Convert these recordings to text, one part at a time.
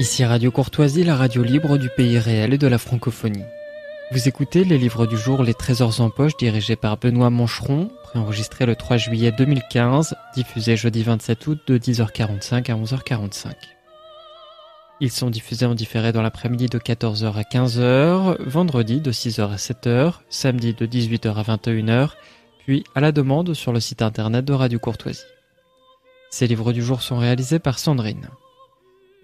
Ici Radio Courtoisie, la radio libre du pays réel et de la francophonie. Vous écoutez les livres du jour Les Trésors en poche dirigés par Benoît Mancheron, préenregistré le 3 juillet 2015, diffusé jeudi 27 août de 10h45 à 11h45. Ils sont diffusés en différé dans l'après-midi de 14h à 15h, vendredi de 6h à 7h, samedi de 18h à 21h, puis à la demande sur le site internet de Radio Courtoisie. Ces livres du jour sont réalisés par Sandrine.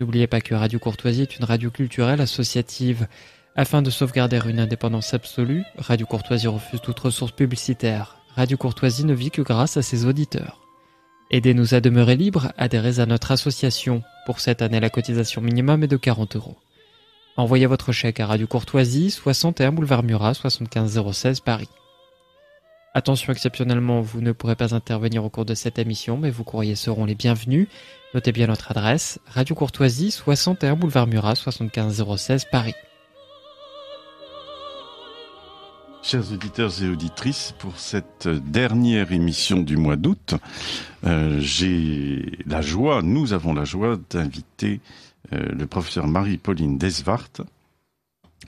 N'oubliez pas que Radio Courtoisie est une radio culturelle associative. Afin de sauvegarder une indépendance absolue, Radio Courtoisie refuse toute ressource publicitaire. Radio Courtoisie ne vit que grâce à ses auditeurs. Aidez-nous à demeurer libre, adhérez à notre association. Pour cette année, la cotisation minimum est de 40 euros. Envoyez votre chèque à Radio Courtoisie, 61 boulevard Murat, 75016 Paris. Attention exceptionnellement, vous ne pourrez pas intervenir au cours de cette émission, mais vos courriers seront les bienvenus. Notez bien notre adresse, Radio Courtoisie, 61 boulevard Murat, 75016, Paris. Chers auditeurs et auditrices, pour cette dernière émission du mois d'août, euh, j'ai la joie, nous avons la joie d'inviter euh, le professeur Marie-Pauline Desvart,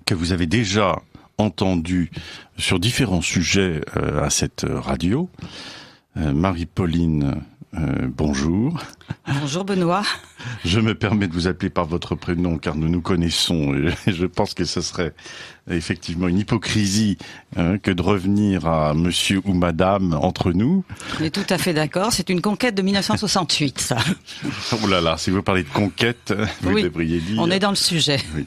que vous avez déjà Entendu sur différents sujets euh, à cette radio. Euh, Marie-Pauline, euh, bonjour. Bonjour Benoît. Je me permets de vous appeler par votre prénom car nous nous connaissons et je pense que ce serait effectivement une hypocrisie hein, que de revenir à monsieur ou madame entre nous. On est tout à fait d'accord, c'est une conquête de 1968 ça. oh là là, si vous parlez de conquête, vous devriez dire... On est dans le sujet. Oui.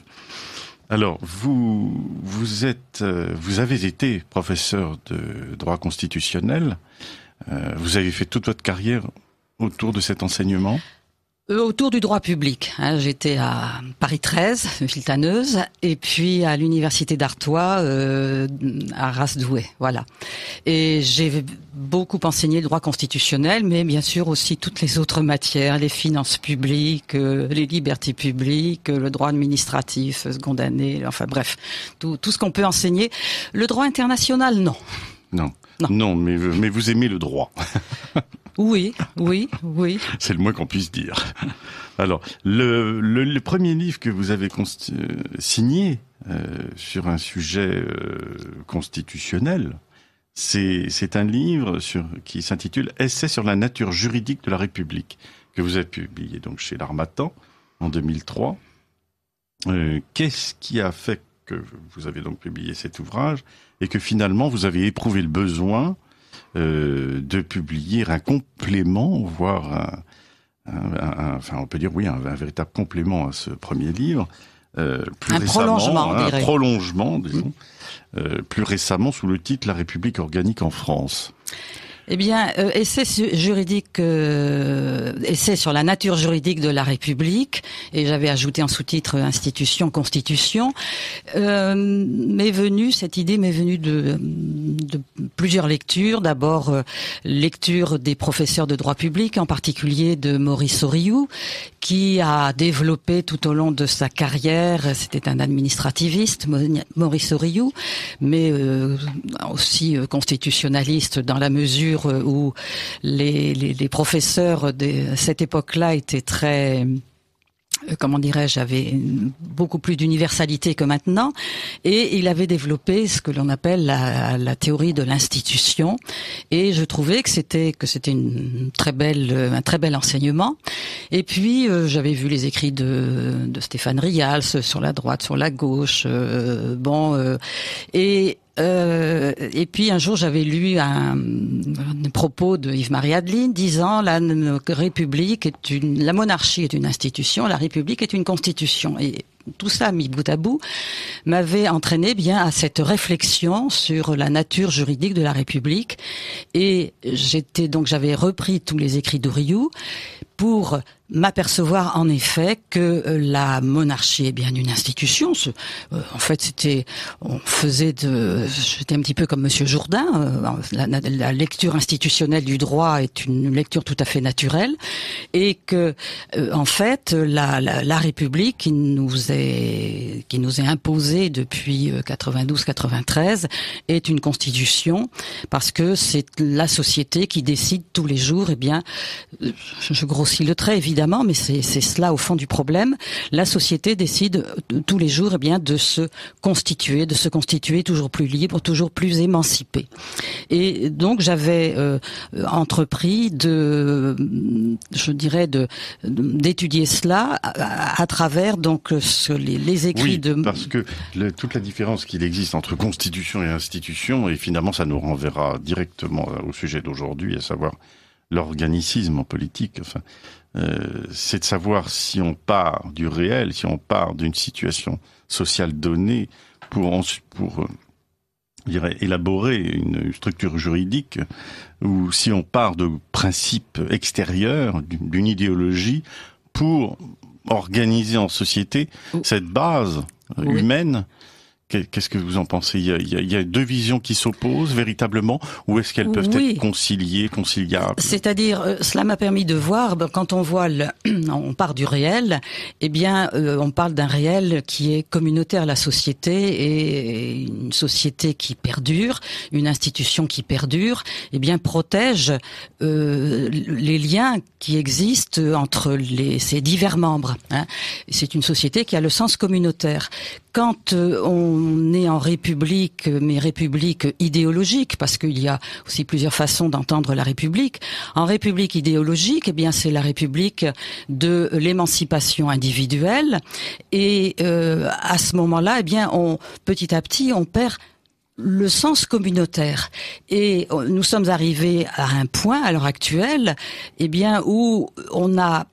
Alors, vous, vous, êtes, euh, vous avez été professeur de droit constitutionnel. Euh, vous avez fait toute votre carrière autour de cet enseignement. Euh, autour du droit public. Hein, j'étais à Paris 13, Filtaneuse, et puis à l'université d'Artois, euh, à Rasdoué. Voilà. Et j'ai beaucoup enseigné le droit constitutionnel, mais bien sûr aussi toutes les autres matières, les finances publiques, euh, les libertés publiques, euh, le droit administratif, seconde année, enfin bref, tout, tout ce qu'on peut enseigner. Le droit international, non. Non. Non, non mais, mais vous aimez le droit. Oui, oui, oui. C'est le moins qu'on puisse dire. Alors, le, premier livre que vous avez euh, signé euh, sur un sujet euh, constitutionnel, c'est un livre qui s'intitule Essai sur la nature juridique de la République, que vous avez publié donc chez l'Armatan en 2003. Qu'est-ce qui a fait que vous avez donc publié cet ouvrage et que finalement vous avez éprouvé le besoin euh, de publier un complément, voire un, enfin on peut dire oui, un, véritable complément à ce premier livre. Euh, un prolongement, hein, prolongement, mm. euh, plus récemment sous le titre La République organique en France. Eh bien, euh, essai juridique, euh, essai sur la nature juridique de la République, et j'avais ajouté en sous-titre euh, institution, constitution. m'est venue cette idée m'est venue de, de plusieurs lectures. D'abord, lecture des professeurs de droit public, en particulier de Maurice Oriou, qui a développé tout au long de sa carrière, c'était un administrativiste, Maurice Oriou, mais euh, aussi euh, constitutionnaliste dans la mesure euh, où les, les professeurs de cette époque-là étaient très euh, comment dirais-je, avait beaucoup plus d'universalité que maintenant, et il avait développé ce que l'on appelle la, la, théorie de l'institution. Et je trouvais que c'était que c'était une très belle, euh, un très bel enseignement. Et puis euh, j'avais vu les écrits de, de Stéphane Rials sur la droite, sur la gauche, bon, et euh, et puis un jour, j'avais lu un, propos de Yves-Marie Adeline disant la République est une, la monarchie est une institution, la République est une constitution. Et tout ça mis bout à bout m'avait entraîné bien à cette réflexion sur la nature juridique de la République et j'étais donc j'avais repris tous les écrits d'Ouriou pour m'apercevoir en effet que euh, la monarchie est bien une institution. Euh, en fait, c'était, on faisait de, j'étais un petit peu comme Monsieur Jourdain. Euh, la, lecture institutionnelle du droit est une lecture tout à fait naturelle, et que en fait, la, la, République qui nous est qui nous est imposée depuis 92-93 est une constitution parce que c'est la société qui décide tous les jours. Et eh bien, je grossis le trait évidemment mais c'est cela au fond du problème. La société décide euh, tous les jours, et eh bien, de se constituer, de se constituer toujours plus libre, toujours plus émancipée. Et donc j'avais euh, entrepris de, euh, je dirais, de d'étudier cela à, travers donc les, écrits écrits oui, de. Parce que toute la différence qu'il existe entre constitution et institution, et finalement ça nous renverra directement au sujet d'aujourd'hui, à savoir l'organicisme en politique. Enfin, euh, c'est de savoir si on part du réel, si on part d'une situation sociale donnée pour, pour euh, élaborer une structure juridique ou si on part de principes extérieurs, d'une idéologie pour organiser en société cette base euh, humaine Qu'est-ce que vous en pensez il y, a, deux visions qui s'opposent véritablement, ou est-ce qu'elles peuvent être conciliées, conciliables C'est-à-dire, euh, cela m'a permis de voir ben, quand on voit, le, on part du réel, eh bien, euh, on parle d'un réel qui est communautaire la société et une société qui perdure, une institution qui perdure, eh bien, protège euh, les liens qui existent entre les, ces divers membres. Hein. C'est une société qui a le sens communautaire quand euh, on est en république, euh, mais république idéologique, parce qu'il y a aussi plusieurs façons d'entendre la république. En république idéologique, eh bien, c'est la république de l'émancipation individuelle, et euh, à ce moment-là, eh bien, on, petit à petit, on perd le sens communautaire. Et nous sommes arrivés à un point, à l'heure actuelle, eh bien, où on a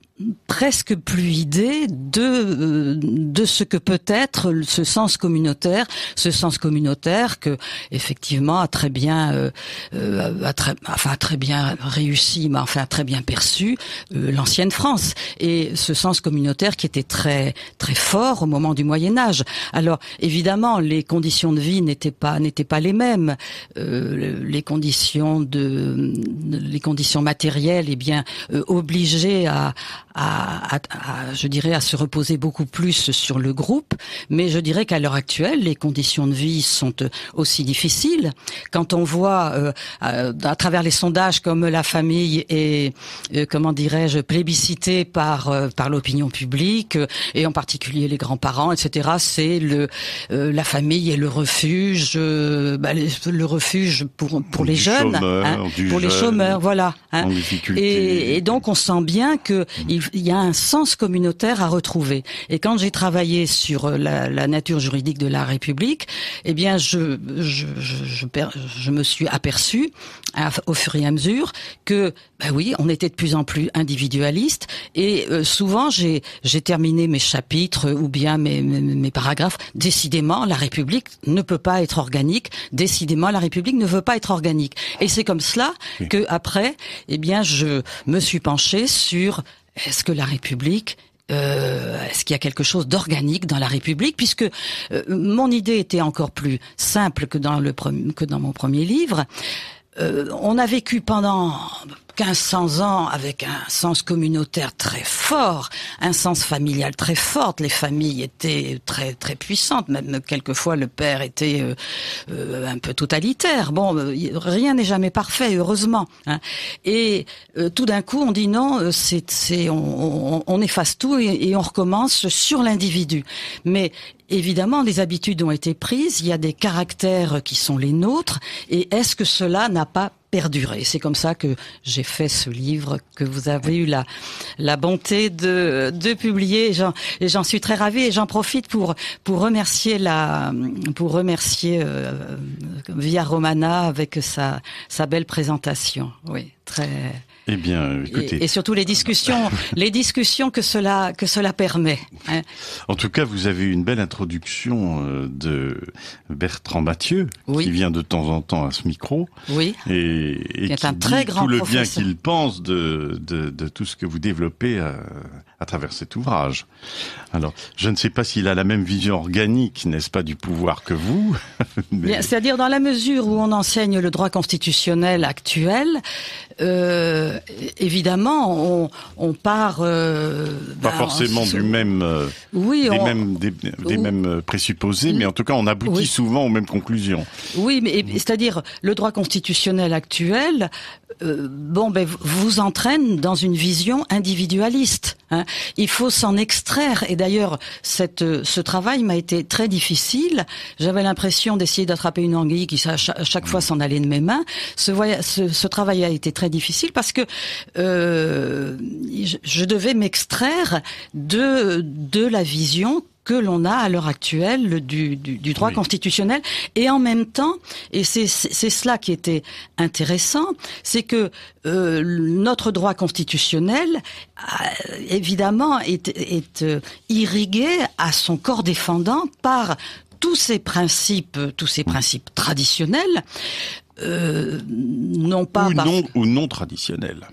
presque plus idée de euh, de ce que peut être ce sens communautaire, ce sens communautaire que effectivement a très bien, euh, euh, a très, enfin très bien réussi, mais enfin a très bien perçu l'ancienne France et ce sens communautaire qui était très très fort au moment du Moyen Âge. Alors évidemment, les conditions de vie n'étaient pas n'étaient pas les mêmes, les conditions de les conditions matérielles, eh bien obligées à à, je dirais, à se reposer beaucoup plus sur le groupe. Mais je dirais qu'à l'heure actuelle, les conditions de vie sont euh, aussi difficiles. Quand on voit euh, euh, à, travers les sondages comme la famille est, comment dirais-je, plébiscitée par par l'opinion publique et en particulier les grands-parents, etc. C'est le la famille est le refuge, bah, le, refuge pour pour les jeunes, hein, pour les chômeurs, voilà. Hein. Et, donc on sent bien que mmh il y a un sens communautaire à retrouver. Et quand j'ai travaillé sur euh, la, la, nature juridique de la République, eh bien, je, je, je, je me suis aperçu au fur et à mesure que, ben oui, on était de plus en plus individualiste. Et euh, souvent, j'ai terminé mes chapitres euh, ou bien mes, mes, paragraphes. Décidément, la République ne peut pas être organique. Décidément, la République ne veut pas être organique. Et c'est comme cela que après, eh bien, je me suis penché sur est-ce que la République euh, est-ce qu'il y a quelque chose d'organique dans la République Puisque euh, mon idée était encore plus simple que dans, le que dans mon premier livre. Euh, on a vécu pendant 1500 ans avec un sens communautaire très fort, un sens familial très fort. Les familles étaient très très puissantes, même quelquefois le père était euh, euh, un peu totalitaire. Bon, euh, rien n'est jamais parfait, heureusement. Hein. Et tout d'un coup, on dit non, c'est, c'est on, on, efface tout et, et on recommence sur l'individu. Mais Évidemment, les habitudes ont été prises, il y a des caractères qui sont les nôtres, et est-ce que cela n'a pas perdurer. C'est comme ça que j'ai fait ce livre que vous avez eu la, la bonté de, de publier. J'en suis très ravie et j'en profite pour, pour remercier la, pour remercier euh, Via Romana avec sa, sa belle présentation. Oui, très, eh bien, euh, écoutez. Et, surtout les discussions, les discussions que cela que cela permet. Hein. En tout cas, vous avez une belle introduction euh, de Bertrand Mathieu, qui vient de temps en temps à ce micro. Oui. Et, qui est un très grand tout le bien qu'il pense de, de, de, tout ce que vous développez euh, à travers cet ouvrage. Alors, je ne sais pas s'il a la même vision organique, n'est-ce pas, du pouvoir que vous. C'est-à-dire dans la mesure où on enseigne le droit constitutionnel actuel, euh, évidemment, on, part. Euh, pas ben, forcément du même. Euh, oui, des, on... mêmes, des, mêmes présupposés, mais en tout cas, on aboutit souvent aux mêmes conclusions. Oui, mais c'est-à-dire le droit constitutionnel actuel, euh, bon, ben, vous entraîne dans une vision individualiste. Hein il faut s'en extraire. Et d'ailleurs, cette, euh, ce travail m'a été très difficile. J'avais l'impression d'essayer d'attraper une anguille qui à chaque fois s'en allait de mes mains. Ce, voyage, ce, travail a été très difficile parce que euh, je, devais m'extraire de, de la vision que l'on a à l'heure actuelle du, du, du droit constitutionnel. Et en même temps, et c'est cela qui était intéressant, c'est que euh, notre droit constitutionnel, euh, évidemment, est, est euh, irrigué à son corps défendant par tous ces principes, tous ces principes traditionnels, euh, non pas ou non ou non traditionnels.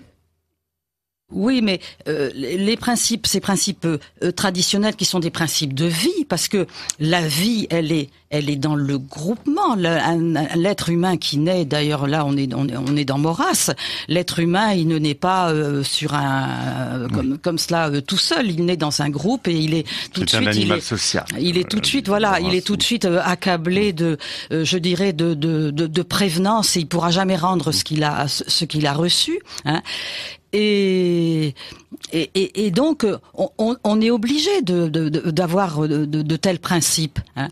Oui, mais euh, les principes, ces principes euh, traditionnels qui sont des principes de vie, parce que la vie, elle est, elle est dans le groupement. L'être humain qui naît, d'ailleurs, là, on est, on, est dans Maurras. L'être humain, il ne naît pas euh, sur un, comme, cela tout seul. Il naît dans un groupe et il est tout de suite. Un il est, social. Il est tout de suite, voilà, il est tout de suite accablé de, je dirais, de, de, de, prévenance et il pourra jamais rendre ce qu'il a, ce qu'il a reçu. Hein. Et, et, donc, on, est obligé d'avoir euh, de, tels principes. Hein.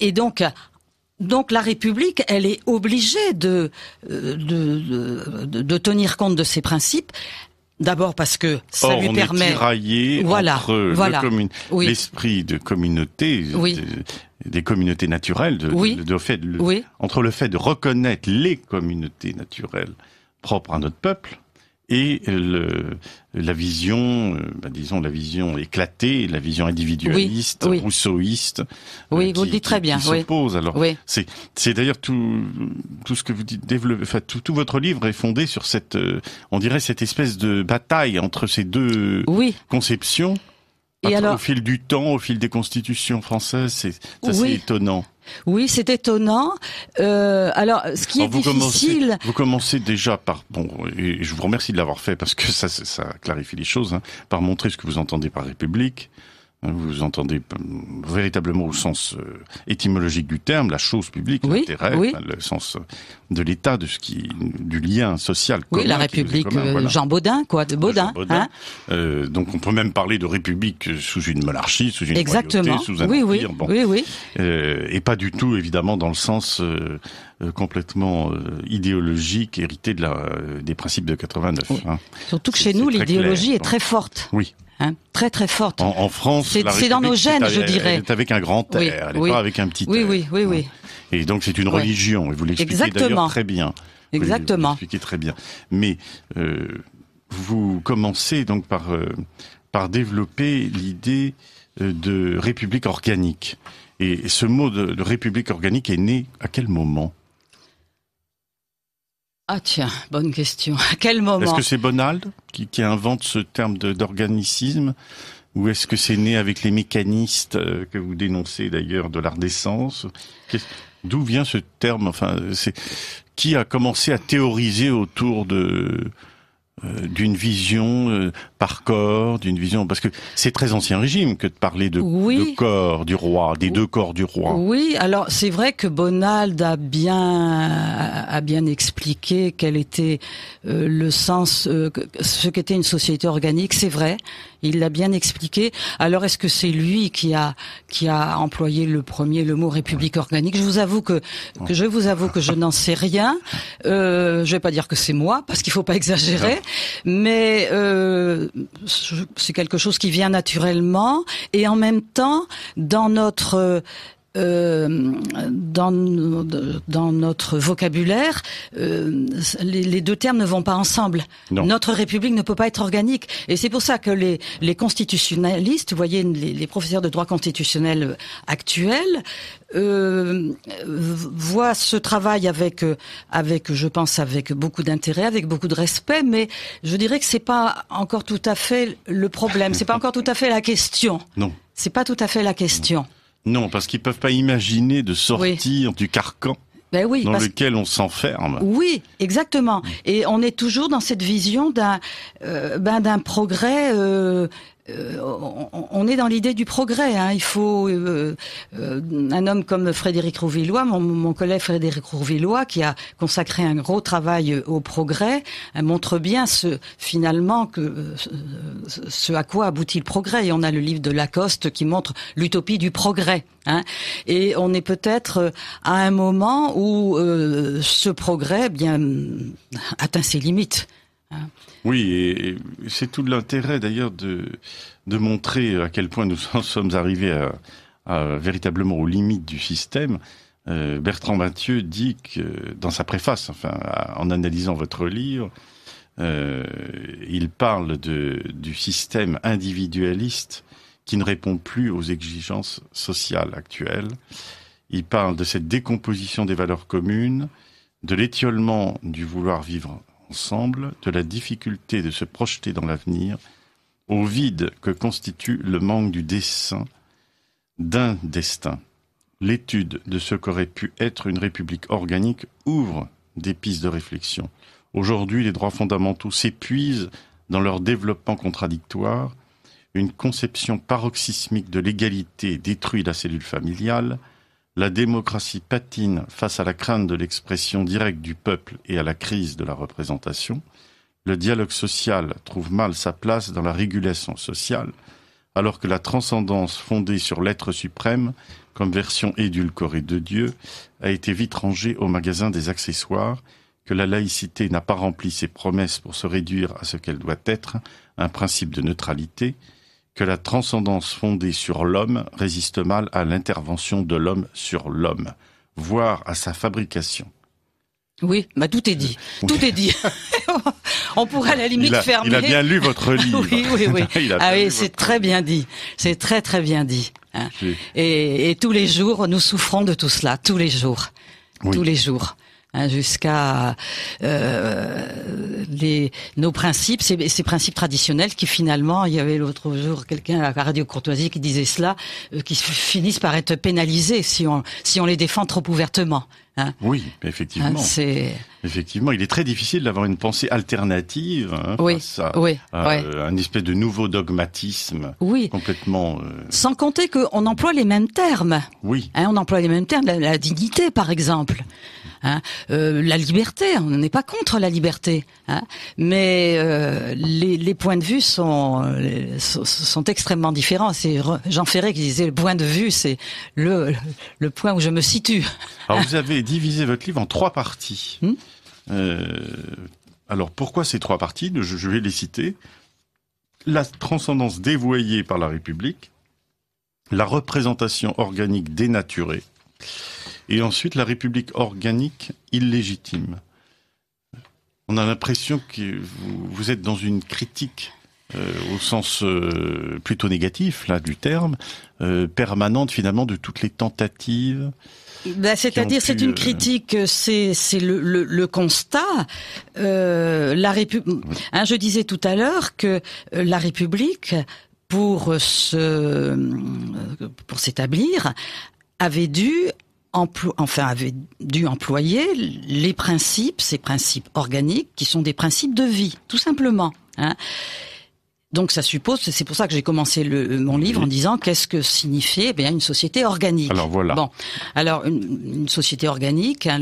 Et donc, donc la République, elle est obligée euh, de, de tenir compte de ces principes. D'abord parce que ça lui permet. Est tiraillé entre l'esprit de communauté, des communautés naturelles, de, de, entre le fait de reconnaître les communautés naturelles propres à notre peuple et le, la vision, euh, bah, disons la vision éclatée, la vision individualiste, rousseauiste. Euh, oui, qui, vous très bien. oui. Alors, c'est, c'est d'ailleurs tout, tout ce que vous dites, enfin, tout, votre livre est fondé sur cette, euh, on dirait cette espèce de bataille entre ces deux conceptions. Et alors, au fil du temps, au fil des constitutions françaises, c'est assez étonnant. Oui, c'est étonnant. Euh, alors, ce qui est difficile, vous commencez déjà par bon, et je vous remercie de l'avoir fait parce que ça, ça clarifie les choses, hein, par montrer ce que vous entendez par république, vous entendez véritablement au sens euh, étymologique du terme, la chose publique, l'intérêt, le sens de l'État, de ce qui, du lien social. Oui, la République euh, Jean Baudin, quoi, de Baudin. Hein. Euh, donc on peut même parler de République sous une monarchie, sous une Exactement. sous un oui, empire, bon. oui, oui. et pas du tout, évidemment, dans le sens complètement idéologique hérité de la, des principes de 89. Hein. Surtout que chez nous, l'idéologie est très forte. Oui. Hein, très très forte. En, France, c'est dans nos gènes, je dirais. Elle avec un grand R, pas avec un petit R. Oui, oui, oui, Et donc c'est une religion, et vous l'expliquez d'ailleurs très bien. Exactement. très bien. Mais euh, vous commencez donc par, euh, par développer l'idée euh, de république organique. Et ce mot de république organique est né à quel moment ah tiens, bonne question. À quel moment Est-ce que c'est Bonald qui, invente ce terme d'organicisme ou est-ce que c'est né avec les mécanistes euh, que vous dénoncez d'ailleurs de l'art d'essence D'où vient ce terme Enfin, c'est qui a commencé à théoriser autour de euh, d'une vision euh, par corps, d'une vision, parce que c'est très ancien régime que de parler de, corps du roi, des deux corps du roi. Oui, alors c'est vrai que Bonald a bien a bien expliqué quel était euh, le sens, euh, ce qu'était une société organique. C'est vrai, il l'a bien expliqué. Alors est-ce que c'est lui qui a qui a employé le premier le mot République organique Je vous avoue que, je vous avoue que je n'en sais rien. Euh, je vais pas dire que c'est moi parce qu'il faut pas exagérer, ah. mais euh, c'est quelque chose qui vient naturellement et en même temps dans notre euh, euh, dans, dans notre vocabulaire, euh, les, deux termes ne vont pas ensemble. Notre République ne peut pas être organique. Et c'est pour ça que les, les constitutionnalistes, vous voyez, les, les professeurs de droit constitutionnel actuels, euh, voient ce travail avec, euh, avec, je pense, avec beaucoup d'intérêt, avec beaucoup de respect, mais je dirais que c'est pas encore tout à fait le problème, c'est pas encore tout à fait la question. Non. C'est pas tout à fait la question. Non, parce qu'ils peuvent pas imaginer de sortir du carcan. Ben oui, dans lequel on s'enferme. Oui, exactement. Et on est toujours dans cette vision d'un euh, ben, d'un progrès euh, euh, on, est dans l'idée du progrès. Hein. Il faut euh, euh, un homme comme Frédéric Rouvillois, mon, collègue Frédéric Rouvillois, qui a consacré un gros travail au progrès, montre bien ce finalement que ce à quoi aboutit le progrès. on a le livre de Lacoste qui montre l'utopie du progrès. Hein. Et on est peut-être à un moment où ce progrès eh bien atteint ses limites. Hein. Oui, et, c'est tout l'intérêt d'ailleurs de, montrer à quel point nous en sommes arrivés véritablement aux limites du système. Euh, Bertrand Mathieu dit que dans sa préface, enfin, en analysant votre livre, euh, il parle du système individualiste qui ne répond plus aux exigences sociales actuelles. Il parle de cette décomposition des valeurs communes, de l'étiolement du vouloir vivre ensemble de la difficulté de se projeter dans l'avenir, au vide que constitue le manque du dessein d'un destin. L'étude de ce qu'aurait pu être une république organique ouvre des pistes de réflexion. Aujourd'hui, les droits fondamentaux s'épuisent dans leur développement contradictoire. Une conception paroxysmique de l'égalité détruit la cellule familiale la démocratie patine face à la crainte de l'expression directe du peuple et à la crise de la représentation, le dialogue social trouve mal sa place dans la régulation sociale, alors que la transcendance fondée sur l'être suprême, comme version édulcorée de Dieu, a été vite rangée au magasin des accessoires, que la laïcité n'a pas rempli ses promesses pour se réduire à ce qu'elle doit être, un principe de neutralité, que la transcendance fondée sur l'homme résiste mal à l'intervention de l'homme sur l'homme, voire à sa fabrication. Oui, bah tout est dit. Euh, tout est dit. On pourrait à la limite fermer. Il a bien lu votre livre. oui, oui, oui. ah oui, c'est très bien dit. C'est très, très bien dit. Hein. Et, tous les jours, nous souffrons de tout cela. Tous les jours. Tous les jours. Hein, jusqu'à euh, les, nos principes, ces, ces, principes traditionnels qui finalement, il y avait l'autre jour quelqu'un à la radio Courtoisie qui disait cela, euh, qui finissent par être pénalisés si on si on les défend trop ouvertement. Hein. Oui, effectivement. Hein, c'est Effectivement, il est très difficile d'avoir une pensée alternative hein, oui, oui, euh, un espèce de nouveau dogmatisme oui. complètement... Euh, Sans compter qu'on emploie les mêmes termes. Oui. Hein, on emploie les mêmes termes, la, dignité par exemple. Hein, euh, la liberté, on n'est pas contre la liberté, mais les, points de vue sont, sont, extrêmement différents. C'est Jean Ferré qui disait le point de vue, c'est le, point où je me situe. Alors vous avez divisé votre livre en trois parties. Hmm? Euh, alors pourquoi ces trois parties Je vais les citer. La transcendance dévoyée par la République, la représentation organique dénaturée, et ensuite la République organique illégitime. On a l'impression que vous, êtes dans une critique euh, au sens euh, plutôt négatif là du terme, permanente finalement de toutes les tentatives bah, c'est-à-dire, c'est une euh, critique, euh, c'est le, le, le, constat. Euh, la République. Hein, je disais tout à l'heure que euh, la République, pour se pour s'établir, avait dû enfin avait dû employer les principes, ces principes organiques qui sont des principes de vie, tout simplement. Hein. Donc ça suppose, c'est pour ça que j'ai commencé euh, mon livre en disant qu'est-ce que signifie eh bien une société organique. Alors voilà. Bon, alors une, société organique, hein,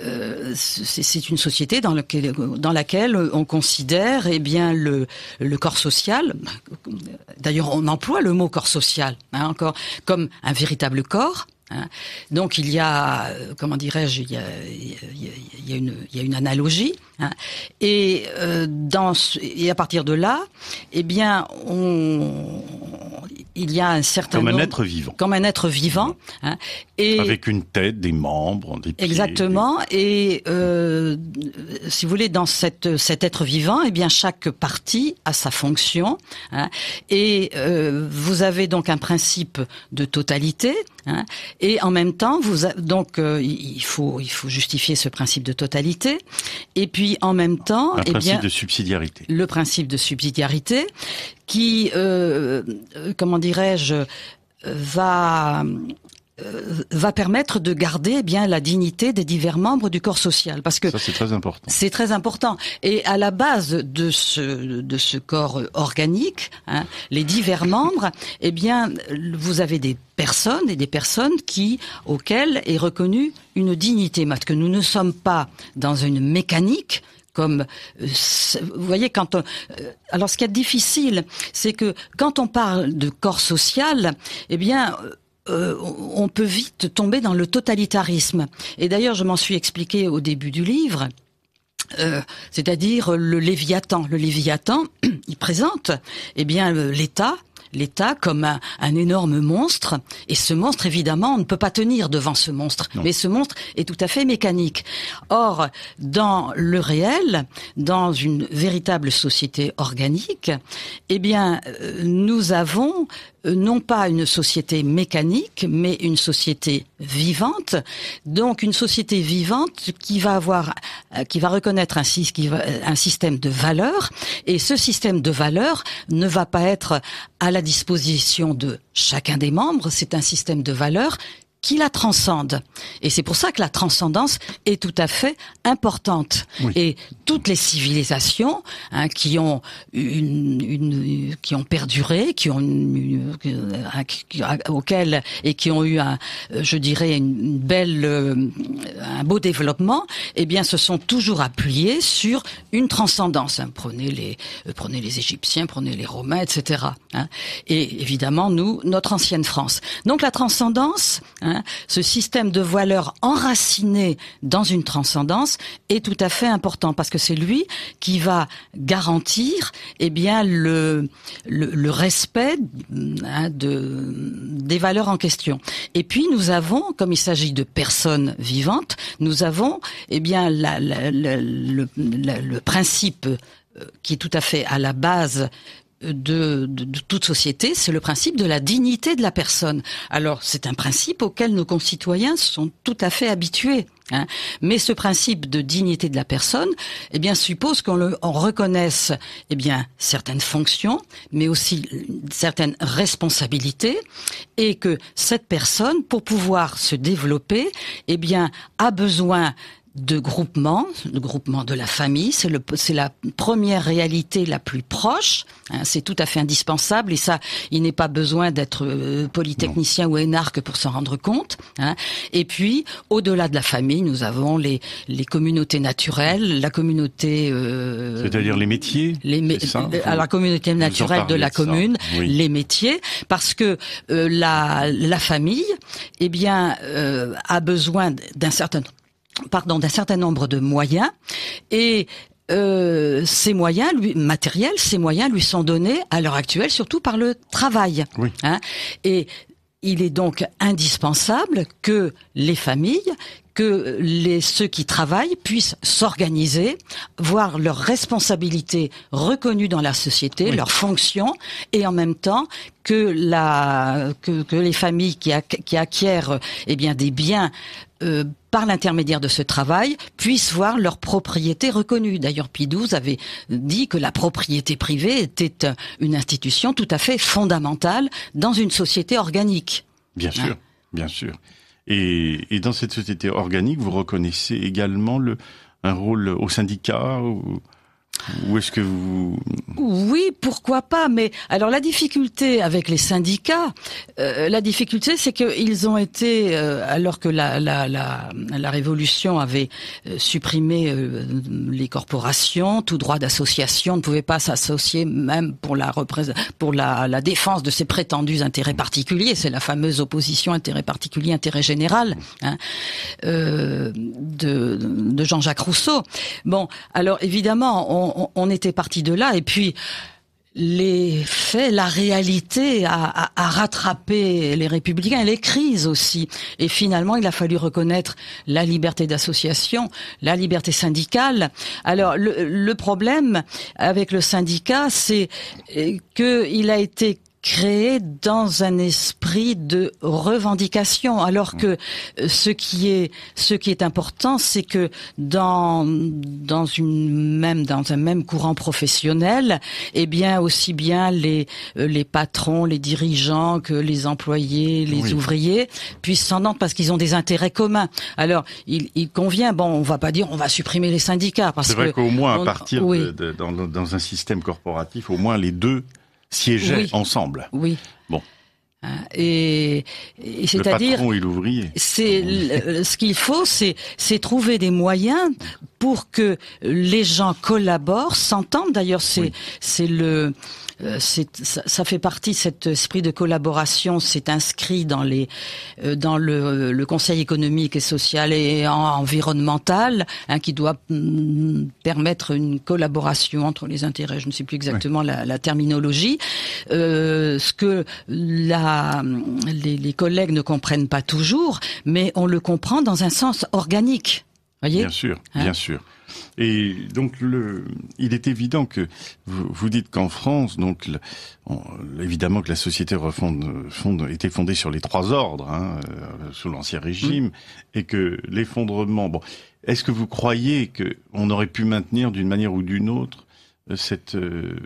euh, c'est une société dans, laquelle on considère eh bien le, corps social. D'ailleurs, on emploie le mot corps social hein, encore comme un véritable corps Hein. Donc il y a, euh, comment dirais-je, il, il, il y a, une, analogie. Hein et, euh, dans ce, et à partir de là, eh bien, on, il y a un certain comme un être vivant, comme un être vivant, hein, et avec une tête, des membres, des pieds, exactement. Et euh, si vous voulez, dans cette, cet être vivant, eh bien, chaque partie a sa fonction, hein, et euh, vous avez donc un principe de totalité Hein. et en même temps, vous donc euh, il faut il faut justifier ce principe de totalité. Et puis en même temps, Le eh principe de subsidiarité. Le principe de subsidiarité, qui euh, euh comment dirais-je va euh, va permettre de garder eh bien la dignité des divers membres du corps social parce que c'est très important c'est très important et à la base de ce de ce corps organique hein, les divers membres eh bien vous avez des personnes et des personnes qui auxquelles est reconnue une dignité parce que nous ne sommes pas dans une mécanique comme euh, vous voyez quand on, euh, alors ce qui est difficile c'est que quand on parle de corps social eh bien euh, on peut vite tomber dans le totalitarisme. Et d'ailleurs, je m'en suis expliqué au début du livre. Euh, c'est-à-dire le Léviathan. Le Léviathan, il présente eh bien euh, l'État l'État comme un, énorme monstre. Et ce monstre, évidemment, on ne peut pas tenir devant ce monstre. Mais ce monstre est tout à fait mécanique. Or, dans le réel, dans une véritable société organique, eh bien, nous avons euh, non pas une société mécanique, mais une société vivante. Donc une société vivante qui va avoir, euh, qui va reconnaître un, euh, un système de valeurs, et ce système de valeurs ne va pas être à la disposition de chacun des membres. C'est un système de valeurs qui la transcende. Et c'est pour ça que la transcendance est tout à fait importante. Et toutes les civilisations hein, qui ont une, qui ont perduré, qui ont euh, euh, auquel et qui ont eu un, euh, je dirais, une belle, un beau développement, eh bien, se sont toujours appuyées sur une transcendance. Hein, prenez les, prenez les Égyptiens, prenez les Romains, etc. Hein. Et évidemment, nous, notre ancienne France. Donc la transcendance. Hein. Ce système de valeurs enraciné dans une transcendance est tout à fait important parce que c'est lui qui va garantir eh bien le, respect hein, des valeurs en question. Et puis nous avons, comme il s'agit de personnes vivantes, nous avons eh bien le, le principe euh, qui est tout à fait à la base de, toute société, c'est le principe de la dignité de la personne. Alors c'est un principe auquel nos concitoyens sont tout à fait habitués. Hein. Mais ce principe de dignité de la personne, eh bien, suppose qu'on reconnaisse, eh bien, certaines fonctions, mais aussi certaines responsabilités, et que cette personne, pour pouvoir se développer, eh bien, a besoin de groupement, le groupement de la famille. C'est le, c'est la première réalité la plus proche. Hein. c'est tout à fait indispensable et ça, il n'est pas besoin d'être euh, polytechnicien ou énarque pour s'en rendre compte. Hein. Et puis, au-delà de la famille, nous avons les, les communautés naturelles, la communauté. Euh, C'est-à-dire les métiers. Les à la communauté naturelle de la commune, les métiers, parce que euh, la, la famille, eh bien, a besoin d'un certain pardon, d'un certain nombre de moyens et euh, ces moyens lui, matériels, ces moyens lui sont donnés à l'heure actuelle surtout par le travail. Hein et il est donc indispensable que les familles, que les, ceux qui travaillent puissent s'organiser, voir leurs responsabilités reconnues dans la société, leurs fonctions, et en même temps que, la, que, que les familles qui, qui acquièrent eh bien, des biens euh, par l'intermédiaire de ce travail, puissent voir leur propriété reconnue. D'ailleurs, Pie avait dit que la propriété privée était une institution tout à fait fondamentale dans une société organique. Bien hein sûr, bien sûr. Et, dans cette société organique, vous reconnaissez également le, un rôle au syndicat ou est-ce que vous... Oui, pourquoi pas, mais alors la difficulté avec les syndicats, euh, la difficulté c'est qu'ils ont été, euh, alors que la, la, la, la Révolution avait euh, supprimé les corporations, tout droit d'association, ne pouvait pas s'associer même pour, la, pour la, la défense de ses prétendus intérêts particuliers, c'est la fameuse opposition intérêt particulier, intérêt général hein, de, de Jean-Jacques Rousseau. Bon, alors évidemment, on on, était parti de là. Et puis, les faits, la réalité a, rattrapé les républicains et les crises aussi. Et finalement, il a fallu reconnaître la liberté d'association, la liberté syndicale. Alors, le, le problème avec le syndicat, c'est euh, qu'il a été créé dans un esprit de revendication alors que euh, ce qui est ce qui est important c'est que dans dans une même dans un même courant professionnel eh bien aussi bien les euh, les patrons les dirigeants que les employés les ouvriers puissent s'entendre parce qu'ils ont des intérêts communs alors il, il, convient bon on va pas dire on va supprimer les syndicats parce c'est vrai qu'au moins à partir de, dans un système corporatif au moins les deux Siéger ensemble. Oui. Bon. Hein, et, c'est-à-dire, le patron et l'ouvrier. C'est ce qu'il faut, c'est c'est trouver des moyens pour que les gens collaborent, s'entendent. D'ailleurs, c'est c'est le euh, ça, ça, fait partie cet esprit de collaboration. C'est inscrit dans les euh, dans le, le, Conseil économique et social et environnemental hein, qui doit mm, permettre une collaboration entre les intérêts. Je ne sais plus exactement la, la, terminologie. Euh, ce que la les, les collègues ne comprennent pas toujours, mais on le comprend dans un sens organique bien sûr, hein bien sûr. Et donc, le, il est évident que vous, vous dites qu'en France, donc, évidemment que la société refonde, fonde, était fondée sur les trois ordres hein, euh, sous l'ancien régime, mmh. et que l'effondrement. Bon, est-ce que vous croyez que on aurait pu maintenir d'une manière ou d'une autre euh, cette euh,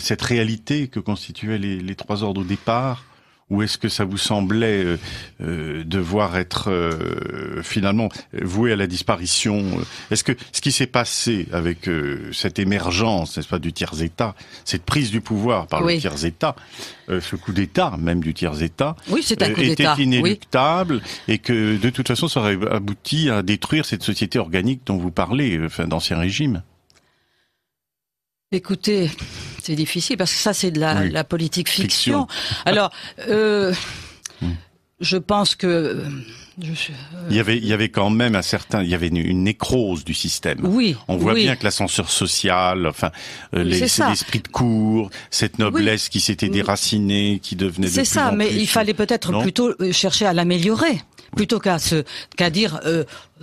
cette réalité que constituaient les, les trois ordres au départ ou est-ce que ça vous semblait euh, euh, devoir être euh, finalement voué à la disparition Est-ce que ce qui s'est passé avec cette émergence, n'est-ce pas, du tiers état, cette prise du pouvoir par le tiers état, ce coup d'état même du tiers état, était inéluctable et que de toute façon ça aurait abouti à détruire cette société organique dont vous parlez, enfin d'ancien régime. Écoutez, c'est difficile parce que ça c'est de la, politique fiction. Alors, euh, je pense que euh, euh, Il y avait, quand même un certain, il y avait une, une nécrose du système. Oui. On voit bien que l'ascenseur social, enfin, l'esprit de cour, cette noblesse qui s'était mm. déracinée, qui devenait. C'est ça, mais il fallait peut-être plutôt chercher à l'améliorer plutôt qu'à dire.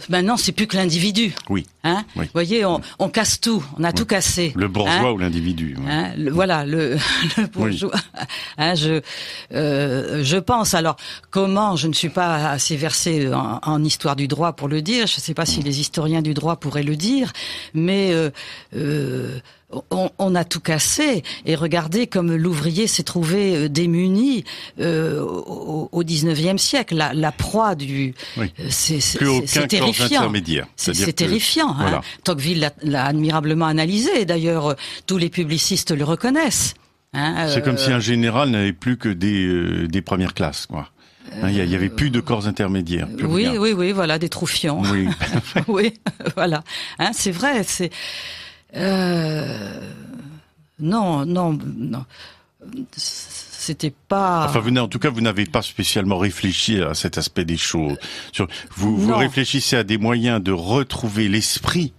Maintenant, c'est plus que l'individu. Oui. Hein Vous voyez, on, on, casse tout, on a tout cassé. Le bourgeois hein ou l'individu. Hein voilà, le, le bourgeois. Hein, je, euh, je pense. Alors, comment Je ne suis pas assez versé en, histoire du droit pour le dire. Je ne sais pas si mm. les historiens du droit pourraient le dire, mais. Euh, euh, on, a tout cassé et regardez comme l'ouvrier s'est trouvé démuni au, 19e siècle la, la proie du c'est terrifiant. Hein. Tocqueville l'a admirablement analysé. D'ailleurs, euh, tous les publicistes le reconnaissent. Hein, euh, c'est comme si un général n'avait plus que des, euh, des premières classes, quoi. Hein, il n'y avait plus de corps intermédiaires. oui, oui, oui, voilà, des troufions. Oui, voilà. c'est vrai, c'est. Non, non, non c'était pas. Enfin, en tout cas, vous n'avez pas spécialement réfléchi à cet aspect des choses. Vous, vous réfléchissez à des moyens de retrouver l'esprit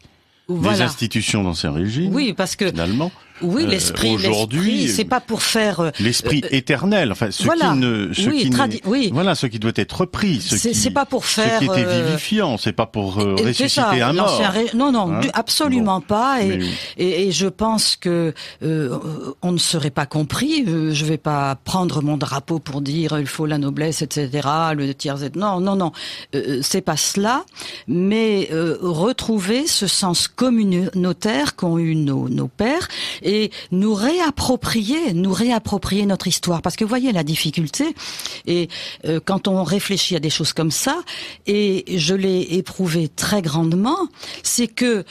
des institutions d'ancien régime. Oui, parce que finalement. Oui, euh, l'esprit. aujourd'hui, c'est pas pour faire euh, l'esprit euh, éternel. Enfin, ce qui qui voilà, ce qui doit être repris. C'est ce pas pour faire. Ce qui était vivifiant, c'est pas pour ressusciter un mort. Non, non, hein absolument pas. Et, et, je pense que on ne serait pas compris. Je vais pas prendre mon drapeau pour dire il faut la noblesse, etc. Le tiers Non, non, non, c'est pas cela. Mais retrouver ce sens communautaire qu'ont eu nos, nos pères et nous réapproprier, nous réapproprier notre histoire. Parce que vous voyez la difficulté, et euh, quand on réfléchit à des choses comme ça, et je l'ai éprouvé très grandement, c'est que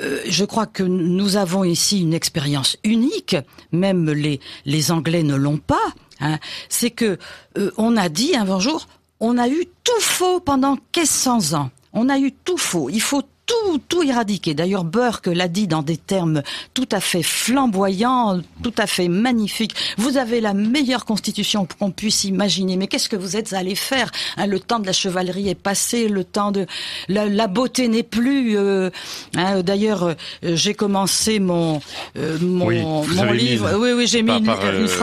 euh, je crois que nous avons ici une expérience unique, même les, les Anglais ne l'ont pas, hein. c'est que euh, on a dit un bon jour, on a eu tout faux pendant 1500 ans. On a eu tout faux. Il faut tout, tout éradiqué. D'ailleurs, Burke l'a dit dans des termes tout à fait flamboyants, tout à fait magnifiques. Vous avez la meilleure constitution qu'on puisse imaginer, mais qu'est-ce que vous êtes allé faire hein? Le temps de la chevalerie est passé, le temps de la, beauté n'est plus. Euh, hein. D'ailleurs, euh, j'ai commencé mon euh, mon, livre. oui, oui, j'ai mis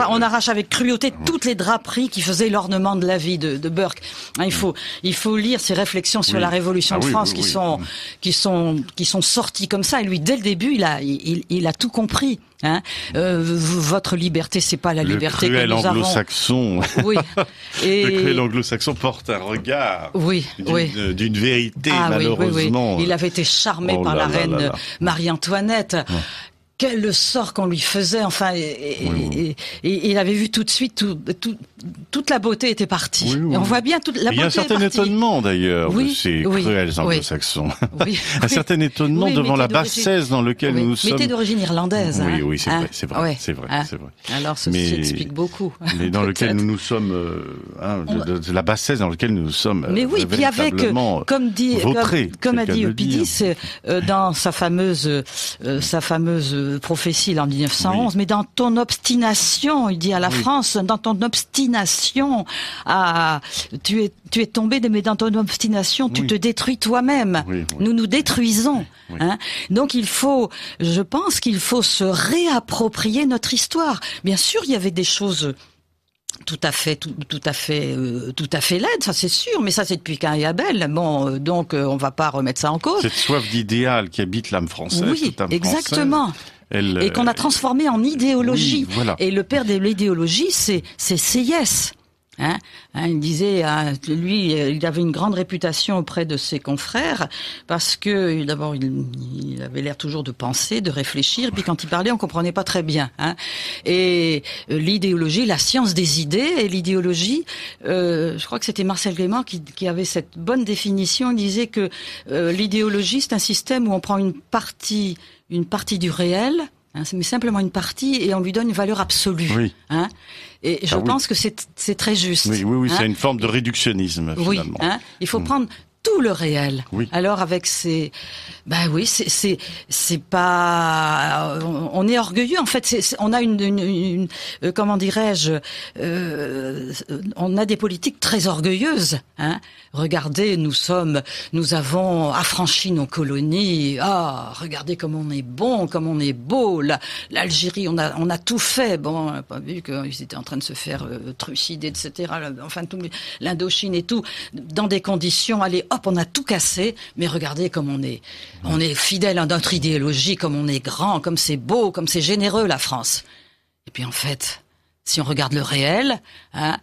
on arrache avec cruauté toutes les draperies qui faisaient l'ornement de la vie de, Burke. Hein, il faut il faut lire ses réflexions sur la Révolution ah de France qui sont mm. qui sont, qui sont sortis comme ça. Et lui, dès le début, il a, il, a tout compris. Hein. Euh, votre liberté, c'est pas la liberté cruel que nous anglo-saxon. Et... Le cruel anglo-saxon porte un regard. Oui. D'une euh, vérité, ah malheureusement. il avait été charmé oh par la reine Marie-Antoinette quel le sort qu'on lui faisait. Enfin, et, il avait vu tout de suite toute la beauté était partie. on voit bien toute la beauté. Il y a un certain étonnement d'ailleurs de ces cruels anglo-saxons. un certain étonnement devant la bassesse dans laquelle nous sommes. Mais d'origine irlandaise. Oui, hein. oui, c'est vrai, hein. c'est vrai, hein. c'est vrai, Alors ceci explique beaucoup. Mais dans lequel nous sommes, euh, de, de, de, la bassesse dans laquelle nous sommes. Euh, mais oui, puis avec, euh, comme dit, comme, a dit Eupidis dans sa fameuse, sa fameuse prophétie en 1911, mais dans ton obstination, il dit à la France, dans ton obstination, à, tu, es, tu es tombé, mais dans ton obstination, tu te détruis toi-même. Nous nous détruisons. Hein. Donc il faut, je pense qu'il faut se réapproprier notre histoire. Bien sûr, il y avait des choses tout à fait tout, à fait tout à fait euh, laide ça c'est sûr mais ça c'est depuis qu'un et Abel bon euh, donc on euh, on va pas remettre ça en cause cette soif d'idéal qui habite l'âme française oui exactement et qu'on a euh, transformé en idéologie. Et le père de l'idéologie, c'est Seyès. Hein, hein, il disait, ah, lui, il avait une grande réputation auprès de ses confrères parce que d'abord il, avait l'air toujours de penser, de réfléchir. Puis quand il parlait, on comprenait pas très bien. Hein. Et euh, l'idéologie, la science des idées et l'idéologie, euh, je crois que c'était Marcel Glément qui, avait cette bonne définition. Il disait que euh, l'idéologie c'est un système où on prend une partie, une partie du réel Hein, c'est mais simplement une partie, et on lui donne une valeur absolue. Oui. Hein. et je ah pense que c'est très juste. Oui, oui, oui hein. c'est une forme de réductionnisme. Finalement. Oui, il faut hmm. prendre tout le réel. Alors avec ces, Ben oui, c'est c'est pas, on est orgueilleux en fait. c'est on a une, une, euh, comment dirais-je, euh... on a des politiques très orgueilleuses. Hein regardez, nous sommes, nous avons affranchi nos colonies. Ah, regardez comme on est bon, comme on est beau. L'Algérie, on a on a tout fait. Bon, on pas vu qu'ils étaient en train de se faire euh, trucider, etc. Enfin, tout l'Indochine et tout dans des conditions allez on a tout cassé, mais regardez comme on est, on est fidèle à notre idéologie, comme on est grand, comme c'est beau, comme c'est généreux la France. Et puis en fait, si on regarde le réel, hein,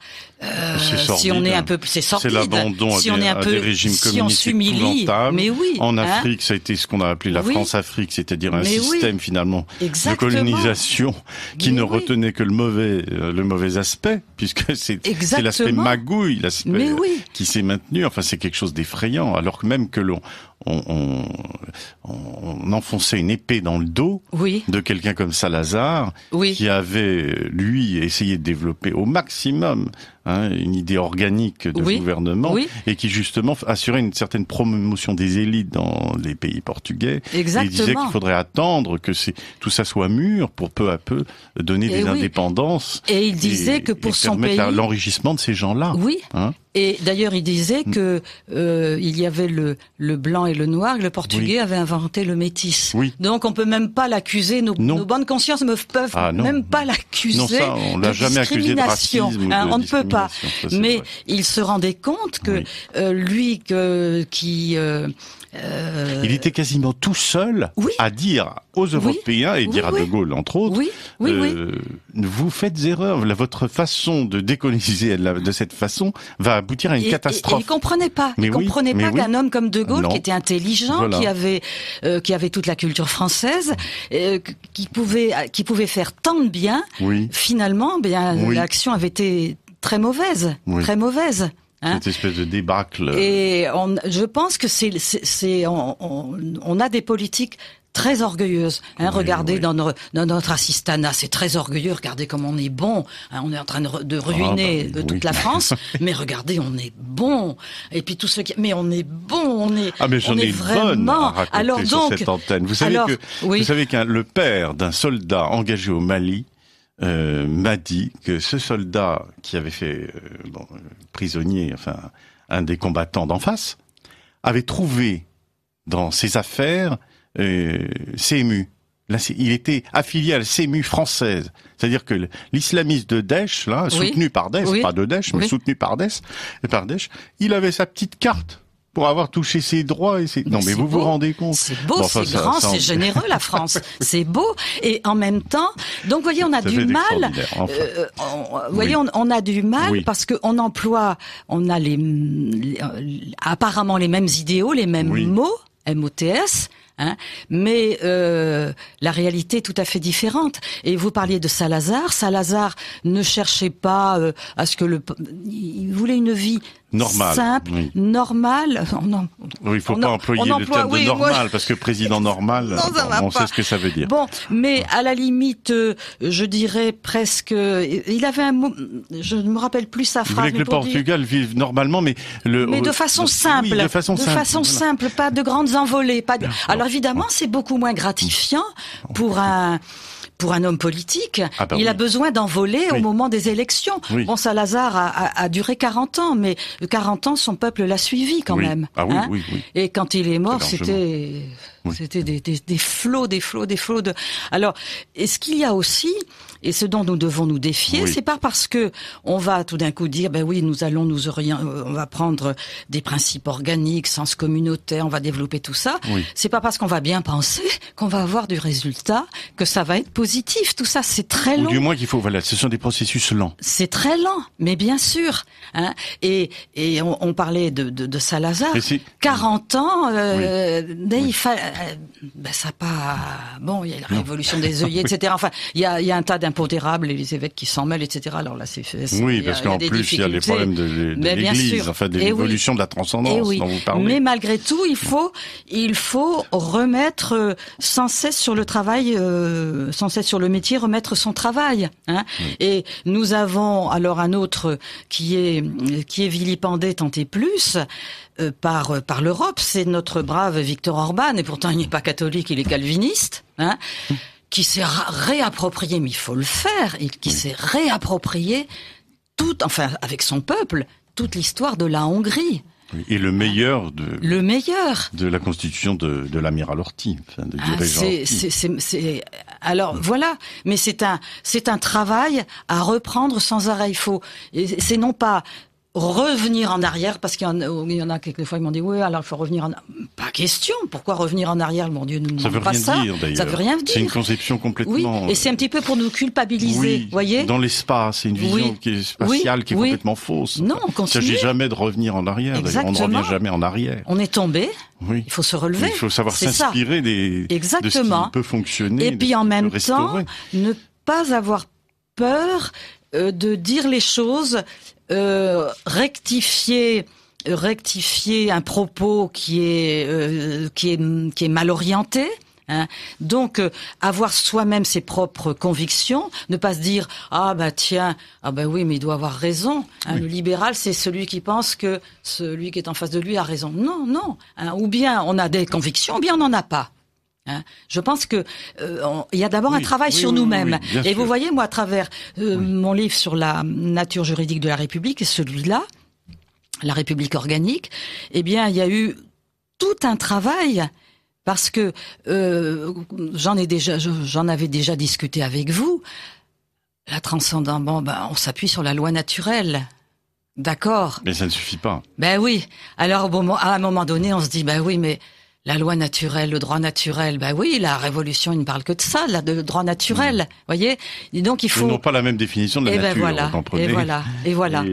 euh, si hein. on est un peu, c'est sorti. l'abandon si à, des, un peu, des régimes communistes si mais oui, En hein. Afrique, ça a été ce qu'on a appelé la France-Afrique, c'est-à-dire un système finalement de colonisation qui ne retenait que le mauvais, euh, le mauvais aspect, puisque c'est l'aspect magouille, euh, qui s'est maintenu. Enfin, c'est quelque chose d'effrayant, alors que même que l'on on, enfonçait une épée dans le dos oui. de quelqu'un comme Salazar, oui. qui avait, lui, essayé de développer au maximum Hein, une idée organique de gouvernement, et qui justement assurait une certaine promotion des élites dans les pays portugais. il disait qu'il faudrait attendre que tout ça soit mûr pour peu à peu donner eh des indépendances. Et il disait que pour son pays, l'enrichissement de ces gens-là. Oui. Hein. et d'ailleurs, il disait mm. que euh, il y avait le, le blanc et le noir, le portugais avait inventé le métis. Oui. Donc on peut même pas l'accuser, nos, bonnes consciences ne peuvent ah, même pas l'accuser. Non, ça, on l'a jamais accusé de racisme. Hein, on peut mais il se rendait compte que euh, lui que, qui... Euh, euh, Il était quasiment tout seul à dire aux Européens et dire à De Gaulle, entre autres, euh, vous faites erreur. Votre façon de décoloniser de cette façon va aboutir à une catastrophe. il comprenait pas. il comprenait pas qu'un homme comme De Gaulle, qui était intelligent, qui avait qui avait toute la culture française, qui pouvait qui pouvait faire tant de bien, finalement, eh bien l'action avait été très mauvaise, très mauvaise. Hein. Cette espèce de débâcle. Euh. Et on, je pense que c'est, c'est, on, on, on, a des politiques très orgueilleuses. Hein. regardez Dans, notre assistana, c'est très orgueilleux. Regardez comme on est bon. Hein. on est en train de, ah, ruiner bah toute la France, mais regardez, on est bon. Et puis tout ce qui, mais on est bon, on est, ah, mais j'en ai vraiment. alors donc, antenne. Vous savez que, vous savez qu'un le père d'un soldat engagé au Mali euh, m'a dit que ce soldat qui avait fait euh, euh, prisonnier, enfin un des combattants d'en face, avait trouvé dans ses affaires euh, Là, il était affilié à la CMU française. C'est-à-dire que l'islamiste de Daesh, là, soutenu par Daesh, pas de mais soutenu par et par Daesh, il avait sa petite carte pour avoir touché ses droits et ses... Non, mais, vous vous rendez compte C'est beau, c'est grand, c'est généreux la France. c'est beau et en même temps, donc voyez, on a du mal. Euh, voyez, on, a du mal parce que on emploie, on a les, euh, apparemment les mêmes idéaux, les mêmes mots, mots, m t s Hein mais euh, la réalité est tout à fait différente. Et vous parliez de Salazar. Salazar ne cherchait pas euh, à ce que le... Il voulait une vie normal, simple, normal. non oui, il faut pas employer le terme de normal parce que président normal, on, sait ce que ça veut dire. Bon, mais à la limite, euh, je dirais presque, euh, il avait un mot, je ne me rappelle plus sa phrase. Vous voulez le Portugal vive normalement, mais le, mais de façon simple, de façon, simple, pas de grandes envolées, pas. Alors évidemment, c'est beaucoup moins gratifiant pour un pour un homme politique, ah, il a besoin d'envoler voler au moment des élections. Bon, Salazar a, a, duré 40 ans, mais 40 ans, son peuple l'a suivi quand même. Ah hein. Et quand il est mort, c'était c'était des, flots, des flots, des flots de. Alors, est ce qu'il y a aussi, et ce dont nous devons nous défier, c'est pas parce que on va tout d'un coup dire, ben oui, nous allons nous orienter, euh, on va prendre des principes organiques, sens communautaire, on va développer tout ça. C'est pas parce qu'on va bien penser qu'on va avoir du résultat que ça va être possible positif. Tout ça, c'est très long. Ou du moins qu'il faut. Voilà, ce sont des processus lents. C'est très lent, mais bien sûr. Hein. Et, on, parlait de, Salazar. 40 ans, euh, il fallait. Euh, ben, ça pas. Bon, il y a la révolution des œillets, etc. Enfin, il y a, un tas d'impondérables et les évêques qui s'en mêlent, etc. Alors là, c'est. Oui, parce qu'en plus, il y a les problèmes de, l'Église, enfin de eh l'évolution de la transcendance eh dont vous parlez. Mais malgré tout, il faut, il faut remettre euh, sans cesse sur le travail, sur le métier remettre son travail. Hein. Et nous avons alors un autre qui est qui est vilipendé tant et plus euh, par par l'Europe, c'est notre brave Victor Orban. Et pourtant, il n'est pas catholique, il est calviniste. Hein, qui s'est réapproprié, mais il faut le faire, qui s'est réapproprié tout, enfin avec son peuple, toute l'histoire de la Hongrie. Et le meilleur de le meilleur de la constitution de, de l'amiral Orti, enfin de, ah, alors voilà, mais c'est un c'est un travail à reprendre sans arrêt. Il faut c'est non pas revenir en arrière parce qu'il y en a, quelques fois ils m'ont dit oui alors il faut revenir en pas question pourquoi revenir en arrière mon dieu ça veut pas rien ça dire, ça veut rien dire c'est une conception complètement oui, et c'est un petit peu pour nous culpabiliser vous voyez dans l'espace c'est une vision qui est spatiale qui est complètement fausse non on continue il s'agit jamais de revenir en arrière on ne revient jamais en arrière on est tombé il faut se relever il faut savoir s'inspirer des exactement qui peut fonctionner et puis en même temps ne pas avoir peur euh, de dire les choses euh, rectifier euh, rectifier un propos euh, qui est qui est mal orienté hein. Donc, avoir soi-même ses propres convictions, ne pas se dire ah bah tiens ah bah oui mais il doit avoir raison. Hein. Le libéral c'est celui qui pense que celui qui est en face de lui a raison. Non non. Hein. ou bien on a des convictions, ou bien on n'en a pas. Hein. je pense que euh, il y a d'abord un travail sur nous-mêmes. et vous voyez, moi, à travers euh, mon livre sur la nature juridique de la République et celui-là, la République organique, eh bien, il y a eu tout un travail parce que euh, j'en avais déjà discuté avec vous. La transcendance, bon, ben, on s'appuie sur la loi naturelle. D'accord. Mais ça ne suffit pas. Ben oui. Alors, bon, à un moment donné, on se dit, ben oui, mais la loi naturelle, le droit naturel. Ben oui, la Révolution, il ne parle que de ça, là, de droit naturel. Mmh. Voyez, donc il faut. Ils n'ont pas la même définition de la eh ben nature. Ben voilà, et voilà,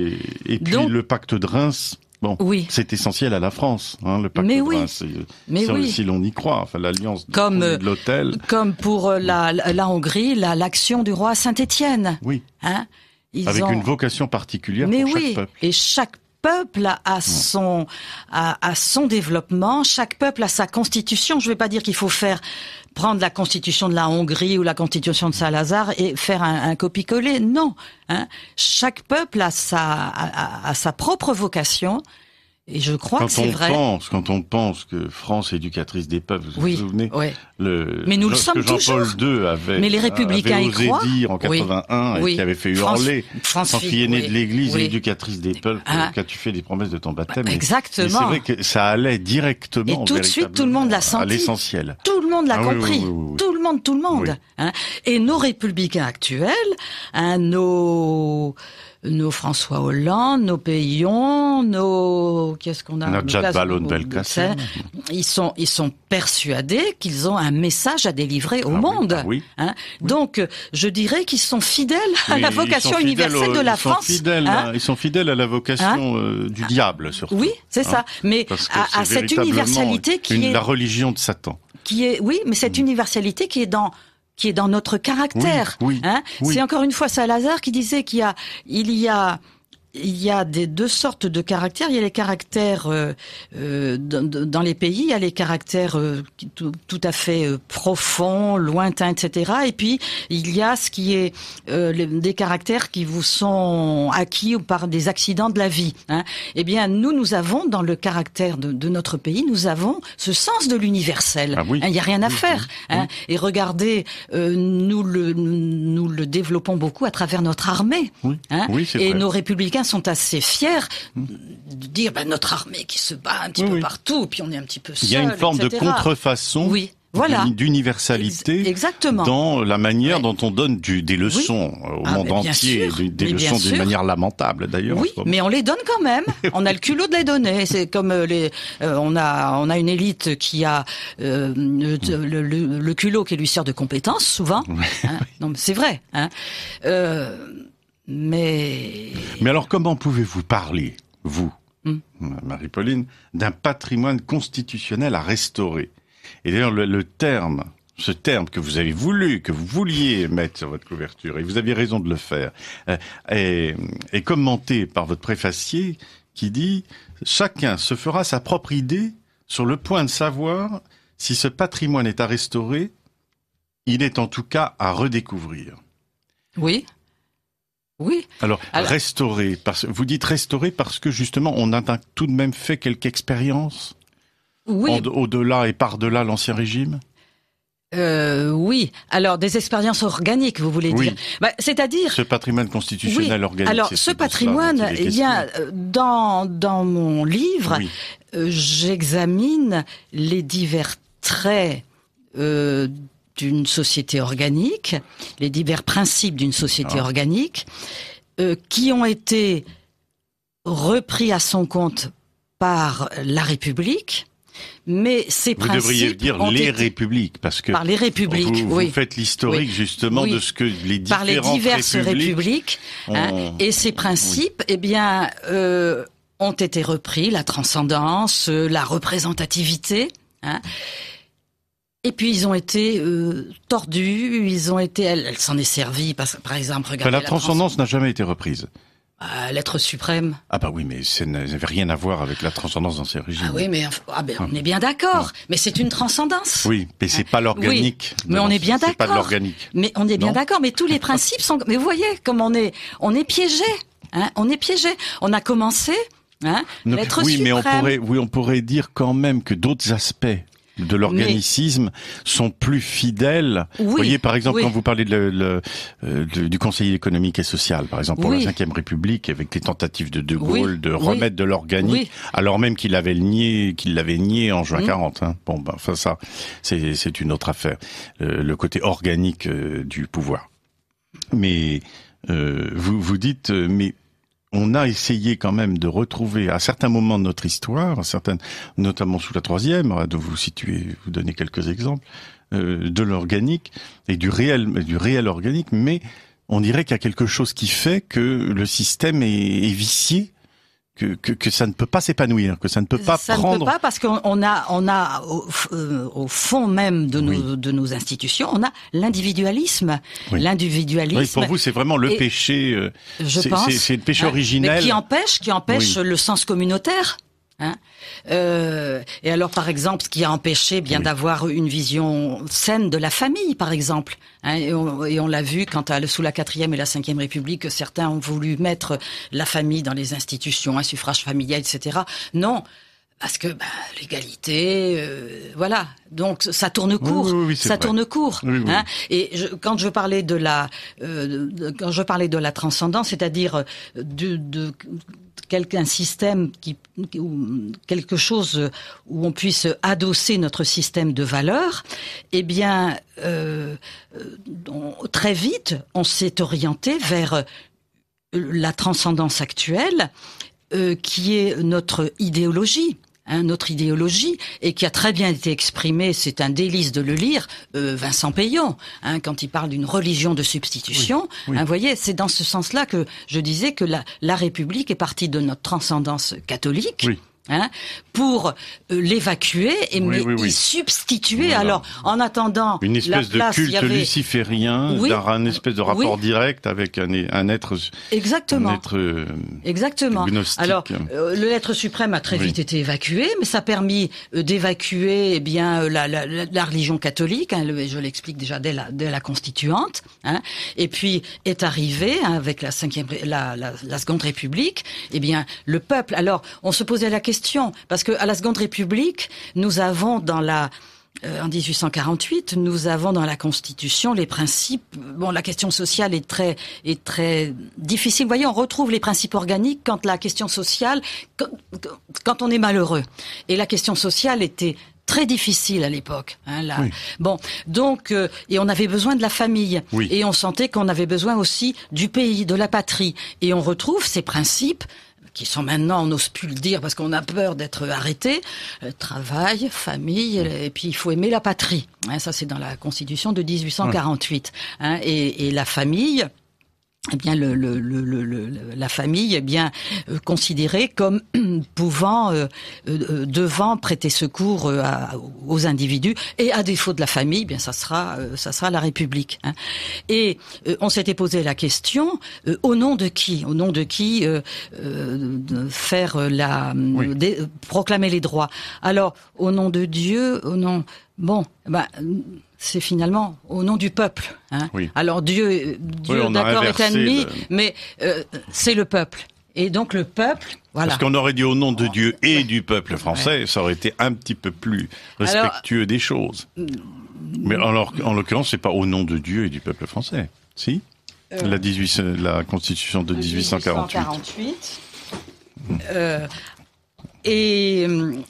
et voilà. puis le pacte de Reims. Bon, c'est essentiel à la France, hein, le pacte mais de Reims, euh, si, l'on y croit, enfin l'alliance de l'hôtel. Euh, comme pour euh, la, Hongrie, l'action du roi Saint-Étienne. Oui. Hein Avec une vocation particulière pour chaque peuple. Et chaque peuple a son son développement, chaque peuple a sa constitution. Je ne vais pas dire qu'il faut faire prendre la constitution de la Hongrie ou la constitution de Salazar et faire un, un copier-coller. Non, hein. chaque peuple a sa a, sa propre vocation, et je crois quand que c'est vrai. Pense, quand on pense que France éducatrice des peuples, vous oui, vous souvenez le, Mais nous le sommes Jean-Paul II avait, Mais les républicains avait osé dire en 81 et qui avait fait hurler Sans quand est né de l'Église, éducatrice des peuples, ah, euh, tu fait des promesses de ton baptême bah, Exactement. C'est vrai que ça allait directement. Et tout de suite, tout le monde l'a senti. L'essentiel. Tout le monde l'a ah compris. Tout le monde, tout le monde. Hein et nos républicains actuels, hein, nos nos François Hollande, nos Payon, nos qu'est-ce qu'on a Ils sont ils sont persuadés qu'ils ont un message à délivrer au ah monde. Ah oui, hein Donc je dirais qu'ils sont fidèles à la vocation universelle de la ils France. fidèles, hein. ils sont fidèles à la vocation hein. euh, du diable surtout. Oui, c'est ça. Hein, mais à, cette universalité qui est la religion de Satan. Qui est oui, mais cette mm. universalité qui est dans qui est dans notre caractère. hein C'est encore une fois Salazar qui disait qu'il y a, il y a il y a des deux sortes de caractères. Il y a les caractères euh, euh, dans les pays, il y a les caractères euh, tout, à fait profonds, lointains, etc. Et puis il y a ce qui est des caractères qui vous sont acquis par des accidents de la vie. Hein. Eh bien, nous, nous avons dans le caractère de, notre pays, nous avons ce sens de l'universel. Ah hein, il n'y a rien à faire. Hein. Et regardez, nous le nous le développons beaucoup à travers notre armée hein. et nos républicains sont assez fiers de dire bah, notre armée qui se bat un petit peu partout, puis on est un petit peu seul. Il y a une forme de contrefaçon. d'universalité dans la manière dont on donne des leçons au ah, monde entier, des leçons d'une manière lamentable d'ailleurs. Oui, mais on les donne quand même. on a le culot de les donner. C'est comme euh, euh, on a on a une élite qui a euh, mm. le, culot qui lui sert de compétence souvent. Hein. c'est vrai. Hein. Mais. Mais alors, comment pouvez-vous parler, vous, hmm. Marie-Pauline, d'un patrimoine constitutionnel à restaurer Et d'ailleurs, le, terme, ce terme que vous avez voulu, que vous vouliez mettre sur votre couverture, et vous aviez raison de le faire, euh, est commenté par votre préfacier qui dit Chacun se fera sa propre idée sur le point de savoir si ce patrimoine est à restaurer, il est en tout cas à redécouvrir. Oui. Oui. Alors, restaurer, parce, vous dites restaurer parce que justement, on a tout de même fait quelques expériences oui. au-delà et par-delà l'ancien régime euh, oui, alors des expériences organiques, vous voulez dire bah, C'est-à-dire ce patrimoine constitutionnel oui. organique. Alors ce patrimoine, il, y a euh, dans dans mon livre, euh, j'examine les divers traits euh, d'une société organique, les divers principes d'une société ah. organique, euh, qui ont été repris à son compte par la République. Mais ces vous devriez dire les républiques, parce que par les républiques, vous, oui. faites l'historique justement de ce que les différentes par les diverses républiques, hein, et ces principes, eh bien, euh, ont été repris la transcendance, euh, la représentativité. Hein, et puis ils ont été euh, tordus, ils ont été, elle, s'en est servie, par exemple, la, transcendance n'a jamais été reprise. Bah, l'être suprême. Ah bah oui, mais ça n'avait rien à voir avec la transcendance dans ces ah régimes. Ah oui, mais ah ben, on ah. est bien d'accord. Mais c'est une transcendance. Oui, mais c'est pas l'organique. mais on est bien d'accord. C'est pas l'organique. Mais on est bien d'accord. Mais tous les principes sont. Mais vous voyez comme on est, on est piégé. Hein on est piégé. On a commencé. Hein, suprême... oui, mais on pourrait, oui, on pourrait dire quand même que d'autres aspects de l'organicisme sont plus fidèles. vous voyez, par exemple, quand vous parlez euh, de du Conseil économique et social, par exemple, pour la cinquième République, avec les tentatives de De Gaulle de remettre de l'organique, alors même qu'il avait nié, qu'il l'avait nié en juin 40. Mmh. Hein. Bon, ben, enfin ça, c'est une autre affaire. Euh, le côté organique euh, du pouvoir. Mais vous vous dites, mais on a essayé quand même de retrouver à certains moments de notre histoire, certaines, notamment sous la troisième, de vous situer, vous donner quelques exemples, euh, de l'organique et du réel, du réel organique, mais on dirait qu'il y a quelque chose qui fait que le système est, est vicié que, que, ça ne peut pas s'épanouir, que ça ne peut pas prendre. Ça ne peut pas parce qu'on a, on a euh, au, fond même de nos, de nos institutions, on a l'individualisme. L'individualisme. Oui, pour vous, c'est vraiment le péché. Euh, je pense. C'est le péché hein, originel. qui empêche, qui empêche le sens communautaire. Hein. Euh, et alors, par exemple, ce qui a empêché bien d'avoir une vision saine de la famille, par exemple. Hein, et on, l'a vu quand à, sous la quatrième et la cinquième République, certains ont voulu mettre la famille dans les institutions, un suffrage familial, etc. Non. Parce que bah, l'égalité, euh, voilà. Donc ça tourne court, ça tourne court. Hein. et quand je parlais de la, euh, quand je parlais de la transcendance, c'est-à-dire de, de quelqu'un système qui, ou quelque chose où on puisse adosser notre système de valeurs, eh bien, euh, euh, très vite, on s'est orienté vers la transcendance actuelle, euh, qui est notre idéologie. Hein, notre idéologie et qui a très bien été exprimée, c'est un délice de le lire, euh, Vincent Payon, hein, quand il parle d'une religion de substitution. Hein, vous voyez, c'est dans ce sens-là que je disais que la, République est partie de notre transcendance catholique. Hein, pour euh, l'évacuer et oui, substituer. Alors, en attendant, une espèce de culte luciférien, un espèce de rapport direct avec un, un être, exactement, euh, exactement. Alors, euh, le l'être suprême a très vite été évacué, mais ça a permis d'évacuer et eh bien la, la, religion catholique. Hein, je l'explique déjà dès la, la constituante. Hein. et puis est arrivé avec la cinquième, la, la, seconde République. et eh bien, le peuple. Alors, on se posait la question parce que à la Seconde République, nous avons dans la euh, en 1848, nous avons dans la Constitution les principes. Bon, la question sociale est très est très difficile. Vous voyez, on retrouve les principes organiques quand la question sociale, quand, on est malheureux. Et la question sociale était très difficile à l'époque. Hein, là. Bon, donc euh, et on avait besoin de la famille et on sentait qu'on avait besoin aussi du pays, de la patrie. Et on retrouve ces principes qui sont maintenant, on n'ose plus le dire parce qu'on a peur d'être arrêté, euh, travail, famille, mm. euh, et puis il faut aimer la patrie. Hein, ça, c'est dans la Constitution de 1848. Hein, et la famille, eh bien la famille est eh bien euh, considérée comme pouvant euh, euh, devant prêter secours aux individus et à défaut de la famille eh bien ça sera ça sera la République hein. et on s'était posé la question au nom de qui au nom de qui faire la proclamer les droits alors au nom de Dieu au nom Bon, ben c'est finalement au nom du peuple. Hein. Alors Dieu, Dieu d'accord est ennemi, mais euh, c'est le peuple. Et donc le peuple, voilà. Parce qu'on aurait dit au nom de oh. Dieu et du peuple français, ça aurait été un petit peu plus respectueux des choses. Euh, mais alors, en l'occurrence, c'est pas au nom de Dieu et du peuple français, si euh, la, 18, la Constitution de 1848. 1848 et hum,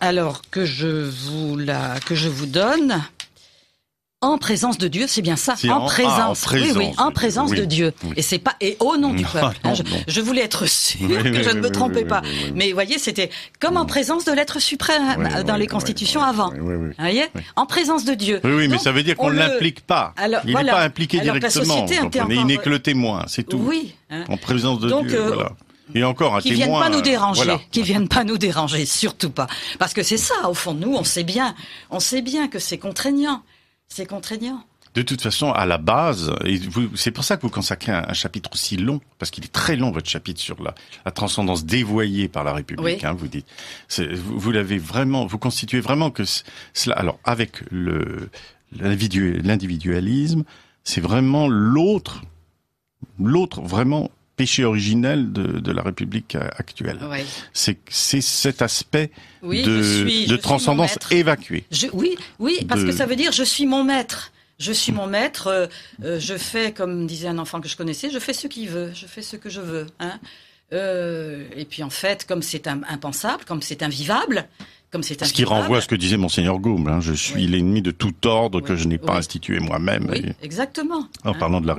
alors que je vous la que je vous donne en présence de Dieu, c'est bien ça, ah, en, présence, oui, oui, en présence de Dieu, et c'est pas et au nom du peuple. je, voulais être sûr que je ne me trompais pas, mais vous voyez, c'était comme en mm. présence de l'être suprême dans les constitutions avant. Vous voyez, en présence de Dieu. Oui, oui, mais ça veut dire qu'on ne l'implique pas. Alors, il n'est pas impliqué directement. il n'est euh, que le témoin, c'est tout. Oui. Hein. En présence de Dieu. Euh, voilà. Et encore un qui viennent pas nous euh, déranger, qui viennent pas nous déranger, surtout pas. Parce que c'est ça, au fond de nous, on sait bien, on sait bien que c'est contraignant, c'est contraignant. De toute façon, à la base, c'est pour ça que vous consacrez un, chapitre aussi long, parce qu'il est très long votre chapitre sur la, transcendance dévoyée par la République. Hein, vous dites, vous, l'avez vraiment, vous constituez vraiment que cela. Alors avec le l'individualisme, c'est vraiment l'autre, l'autre vraiment péché originel de, la République euh, actuelle. C'est cet aspect de, transcendance évacuée. oui, oui, parce que ça veut dire je suis mon maître. Je suis mon maître, euh, euh, je fais, comme disait un enfant que je connaissais, je fais ce qu'il veut, je fais ce que je veux. Hein. et puis en fait, comme c'est impensable, comme c'est invivable, ce qui renvoie à ce que disait Monseigneur Gaume, hein. je suis l'ennemi de tout ordre que je n'ai pas institué moi-même. Exactement. En hein. parlant de la,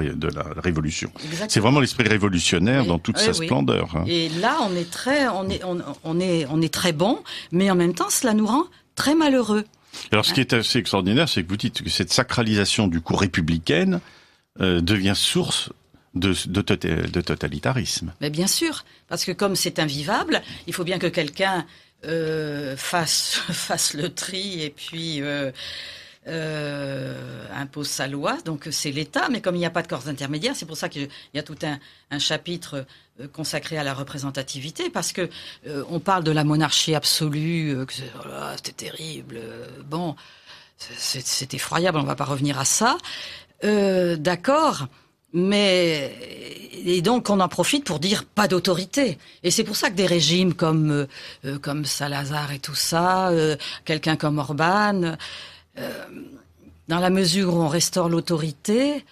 révolution. C'est vraiment l'esprit révolutionnaire dans toute sa splendeur. Hein. Et là, on est très, on bon, mais en même temps, cela nous rend très malheureux. Alors, ce qui est assez extraordinaire, c'est que vous dites que cette sacralisation du coup républicaine euh, devient source de, de, totalitarisme. Mais bien sûr, parce que comme c'est invivable, il faut bien que quelqu'un euh, fasse, le tri et puis euh, euh, impose sa loi. Donc c'est l'État, mais comme il n'y a pas de corps intermédiaire, c'est pour ça qu'il y a tout un, chapitre consacré à la représentativité, parce que on parle de la monarchie absolue, que c'est oh terrible, bon, c'est effroyable, on ne va pas revenir à ça. D'accord, mais et donc on en profite pour dire pas d'autorité. Et c'est pour ça que des régimes comme euh, euh, comme Salazar et tout ça, euh, quelqu'un comme Orban, dans la mesure où on restaure l'autorité,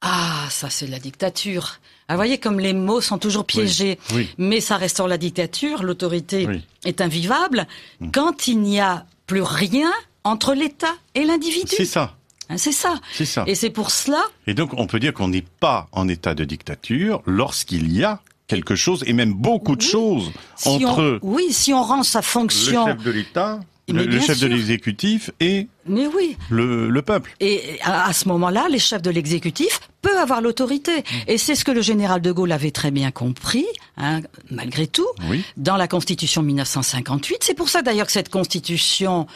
ah ça c'est de la dictature. Ah, vous voyez comme les mots sont toujours piégés. Mais ça restaure la dictature, l'autorité est invivable mm. quand il n'y a plus rien entre l'État et l'individu. C'est ça. Hein, c'est ça. C'est ça. Et c'est pour cela. Et donc, on peut dire qu'on n'est pas en état de dictature lorsqu'il y a quelque chose et même beaucoup de choses entre. oui, si on rend sa fonction. Le chef de l'État. Le, chef de l'exécutif et mais oui. le, peuple. Et à, ce moment-là, les chefs de l'exécutif peuvent avoir l'autorité. Mmh. Et c'est ce que le général de Gaulle avait très bien compris, hein, malgré tout, oui. dans la Constitution 1958. C'est pour ça d'ailleurs que cette Constitution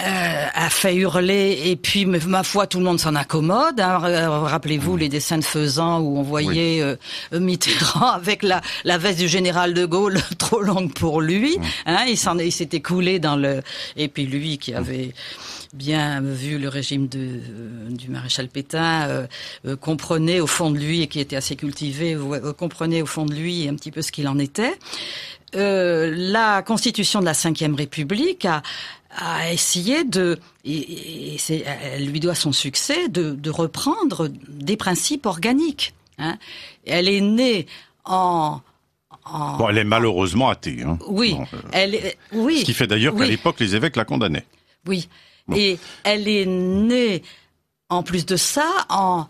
euh, a fait hurler et puis ma foi tout le monde s'en accommode. Hein. Euh, rappelez-vous mmh. les dessins de faisant où on voyait euh, Mitterrand avec la, la veste du général de Gaulle trop longue pour lui. Mmh. Hein. il s'en il s'était coulé dans le et puis lui qui mmh. avait bien vu le régime de, du maréchal Pétain comprenait au fond de lui et qui était assez cultivé comprenait au fond de lui un petit peu ce qu'il en était. la constitution de la Ve République a, a essayé de, elle lui doit son succès, de, reprendre des principes organiques. Hein. Elle est née en, Bon, elle est malheureusement athée. Hein. Oui, euh, elle oui. Ce qui fait d'ailleurs qu'à l'époque, les évêques la condamnaient. Oui, et elle est née, en plus de ça, en,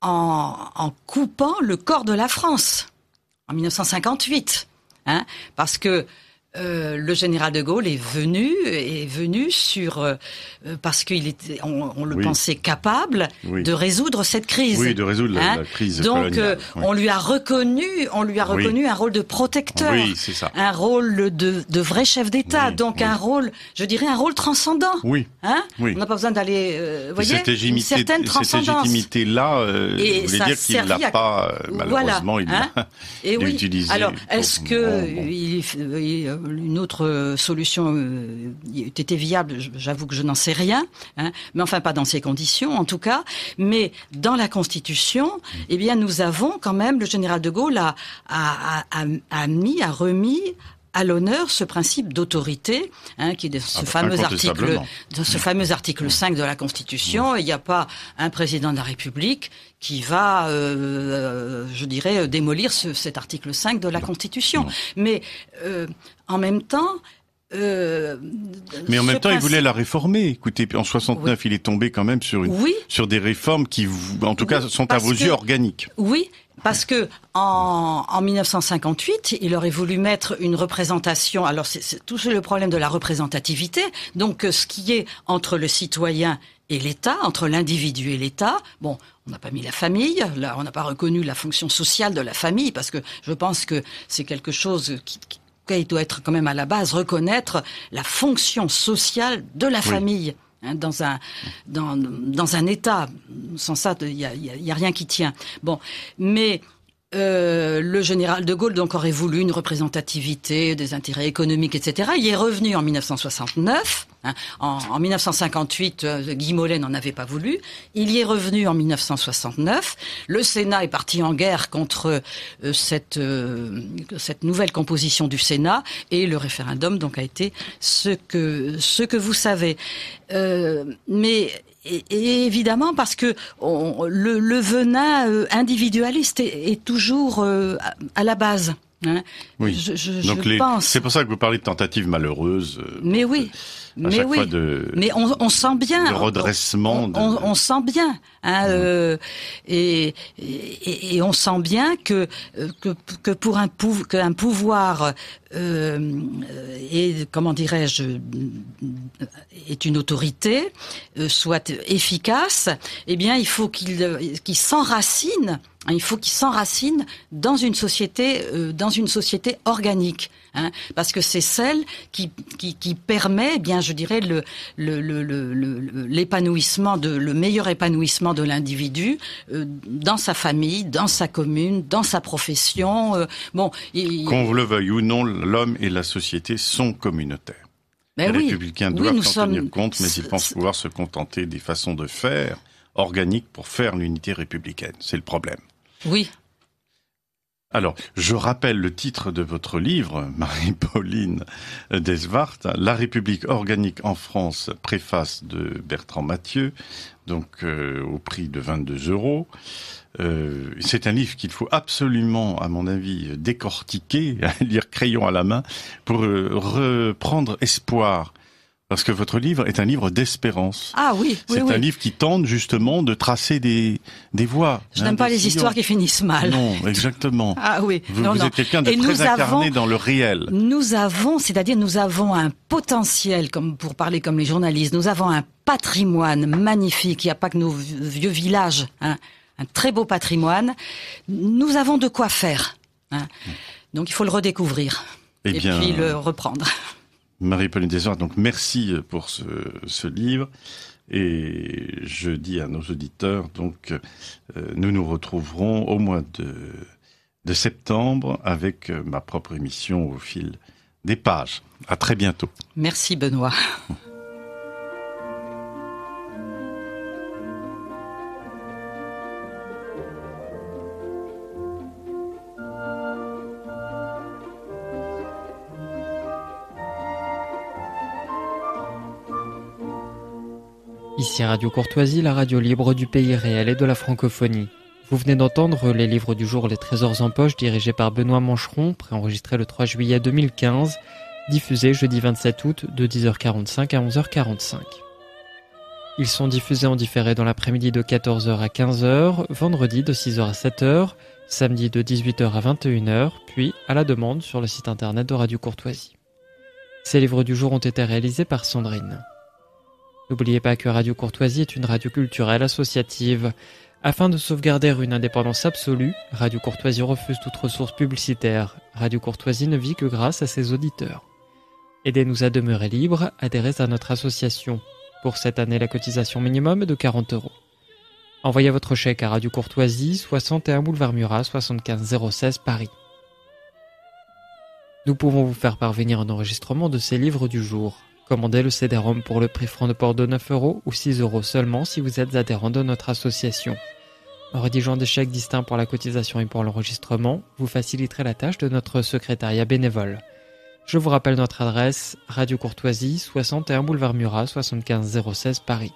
en, en coupant le corps de la France en 1958. Hein, parce que euh, le général de Gaulle est venu est venu sur euh, parce qu'il était on, le pensait capable de résoudre cette crise. Oui, de résoudre la, hein crise. Donc euh, on lui a reconnu on lui a reconnu un rôle de protecteur, un rôle de, vrai chef d'État, donc un rôle, je dirais un rôle transcendant. Oui. Hein on n'a pas besoin d'aller voyez cette légitimité, cette là et vous dire qu'il l'a pas malheureusement voilà. il hein Alors est-ce que une autre euh, solution euh, était viable, j'avoue que je n'en sais rien, hein, mais enfin pas dans ces conditions en tout cas. Mais dans la Constitution, eh bien nous avons quand même, le général de Gaulle a, a mis, a remis à l'honneur ce principe d'autorité, hein, qui ah, bah, de ce fameux article, ce fameux article 5 de la Constitution. Mm. Il n'y a pas un président de la République qui va, euh, euh, je dirais, euh, démolir cet article 5 de la Constitution. Mais en même temps, mais en même temps, il voulait la réformer. Écoutez, en 69, il est tombé quand même sur sur des réformes qui, en tout cas, sont à vos yeux organiques. Oui, parce que en, en, 1958, il aurait voulu mettre une représentation. Alors c'est tout le problème de la représentativité. Donc euh, ce qui est entre le citoyen et l'État, entre l'individu et l'État. Bon, on n'a pas mis la famille, là, on n'a pas reconnu la fonction sociale de la famille, parce que je pense que c'est quelque chose qui, doit être quand même à la base, reconnaître la fonction sociale de la famille hein, dans, un, dans, dans un État. Sans ça, il n'y a, y a rien qui tient. Bon, mais euh, le général de Gaulle donc aurait voulu une représentativité des intérêts économiques, etc. Il est revenu en 1969. Hein. en, 1958, euh, Guy Mollet n'en avait pas voulu. Il y est revenu en 1969. Le Sénat est parti en guerre contre euh, cette, cette nouvelle composition du Sénat et le référendum donc a été ce que ce que vous savez. mais et, évidemment parce que le, le, venin euh, individualiste est, toujours euh, à la base. Hein. oui. Donc C'est pour ça que vous parlez de tentatives malheureuses. Euh, Mais oui mais oui. mais on, on, sent bien. Le redressement. On, on, sent bien. Hein, euh, et, et, et, on sent bien que, euh, que, que pour un, pou, que un pouvoir euh, et comment dirais-je est une autorité euh, soit efficace, eh bien il faut qu'il qu'il s'enracine. Hein, il faut qu'il s'enracine dans une société euh, dans une société organique. Hein, parce que c'est celle qui, qui, permet, eh bien, je dirais, le, l'épanouissement le meilleur épanouissement de l'individu euh, dans sa famille, dans sa commune, dans sa profession. Euh, bon, qu'on le veuille ou non, l'homme et la société sont communautaires. Ben les républicains doivent tenir compte, mais ils pensent pouvoir se contenter des façons de faire organiques pour faire l'unité républicaine. C'est le problème. Oui. Alors, je rappelle le titre de votre livre, Marie-Pauline Desvartes, La République organique en France, préface de Bertrand Mathieu, donc euh, au prix de 22 euros. Euh, c'est un livre qu'il faut absolument, à mon avis, décortiquer, lire crayon à la main, pour euh, reprendre espoir parce que votre livre est un livre d'espérance. Ah oui, C'est un livre qui tente justement de tracer des, des voies. Je n'aime hein, pas les histoires qui finissent mal. Non, exactement. Ah oui. Vous, êtes quelqu'un de très incarné dans le réel. Nous avons, c'est-à-dire nous avons un potentiel, comme pour parler comme les journalistes, nous avons un patrimoine magnifique. Il n'y a pas que nos vieux villages, hein, un très beau patrimoine. Nous avons de quoi faire. Hein. Mmh. Donc il faut le redécouvrir. Eh et puis le reprendre. Marie-Pauline Dessoir, donc merci pour ce, livre. Et je dis à nos auditeurs, donc, euh, nous nous retrouverons au mois de, de septembre avec euh, ma propre émission au fil des pages. À très bientôt. Merci Benoît. Radio Courtoisie, la radio libre du pays réel et de la francophonie. Vous venez d'entendre les livres du jour Les Trésors en poche dirigés par Benoît Mancheron, préenregistré le 3 juillet 2015, diffusé jeudi 27 août de 10h45 à 11h45. Ils sont diffusés en différé dans l'après-midi de 14h à 15h, vendredi de 6h à 7h, samedi de 18h à 21h, puis à la demande sur le site internet de Radio Courtoisie. Ces livres du jour ont été réalisés par Sandrine. N'oubliez pas que Radio Courtoisie est une radio culturelle associative. Afin de sauvegarder une indépendance absolue, Radio Courtoisie refuse toute ressource publicitaire. Radio Courtoisie ne vit que grâce à ses auditeurs. Aidez-nous à demeurer libre, adhérez à notre association. Pour cette année, la cotisation minimum est de 40 euros. Envoyez votre chèque à Radio Courtoisie, 61 boulevard Murat, 75 Paris. Nous pouvons vous faire parvenir un enregistrement de ces livres du jour. Commandez le CD-ROM pour le prix franc de port de 9 euros ou 6 euros seulement si vous êtes adhérent de notre association. En rédigeant des chèques distincts pour la cotisation et pour l'enregistrement, vous faciliterez la tâche de notre secrétariat bénévole. Je vous rappelle notre adresse, Radio Courtoisie, 61 boulevard Murat, 75 Paris.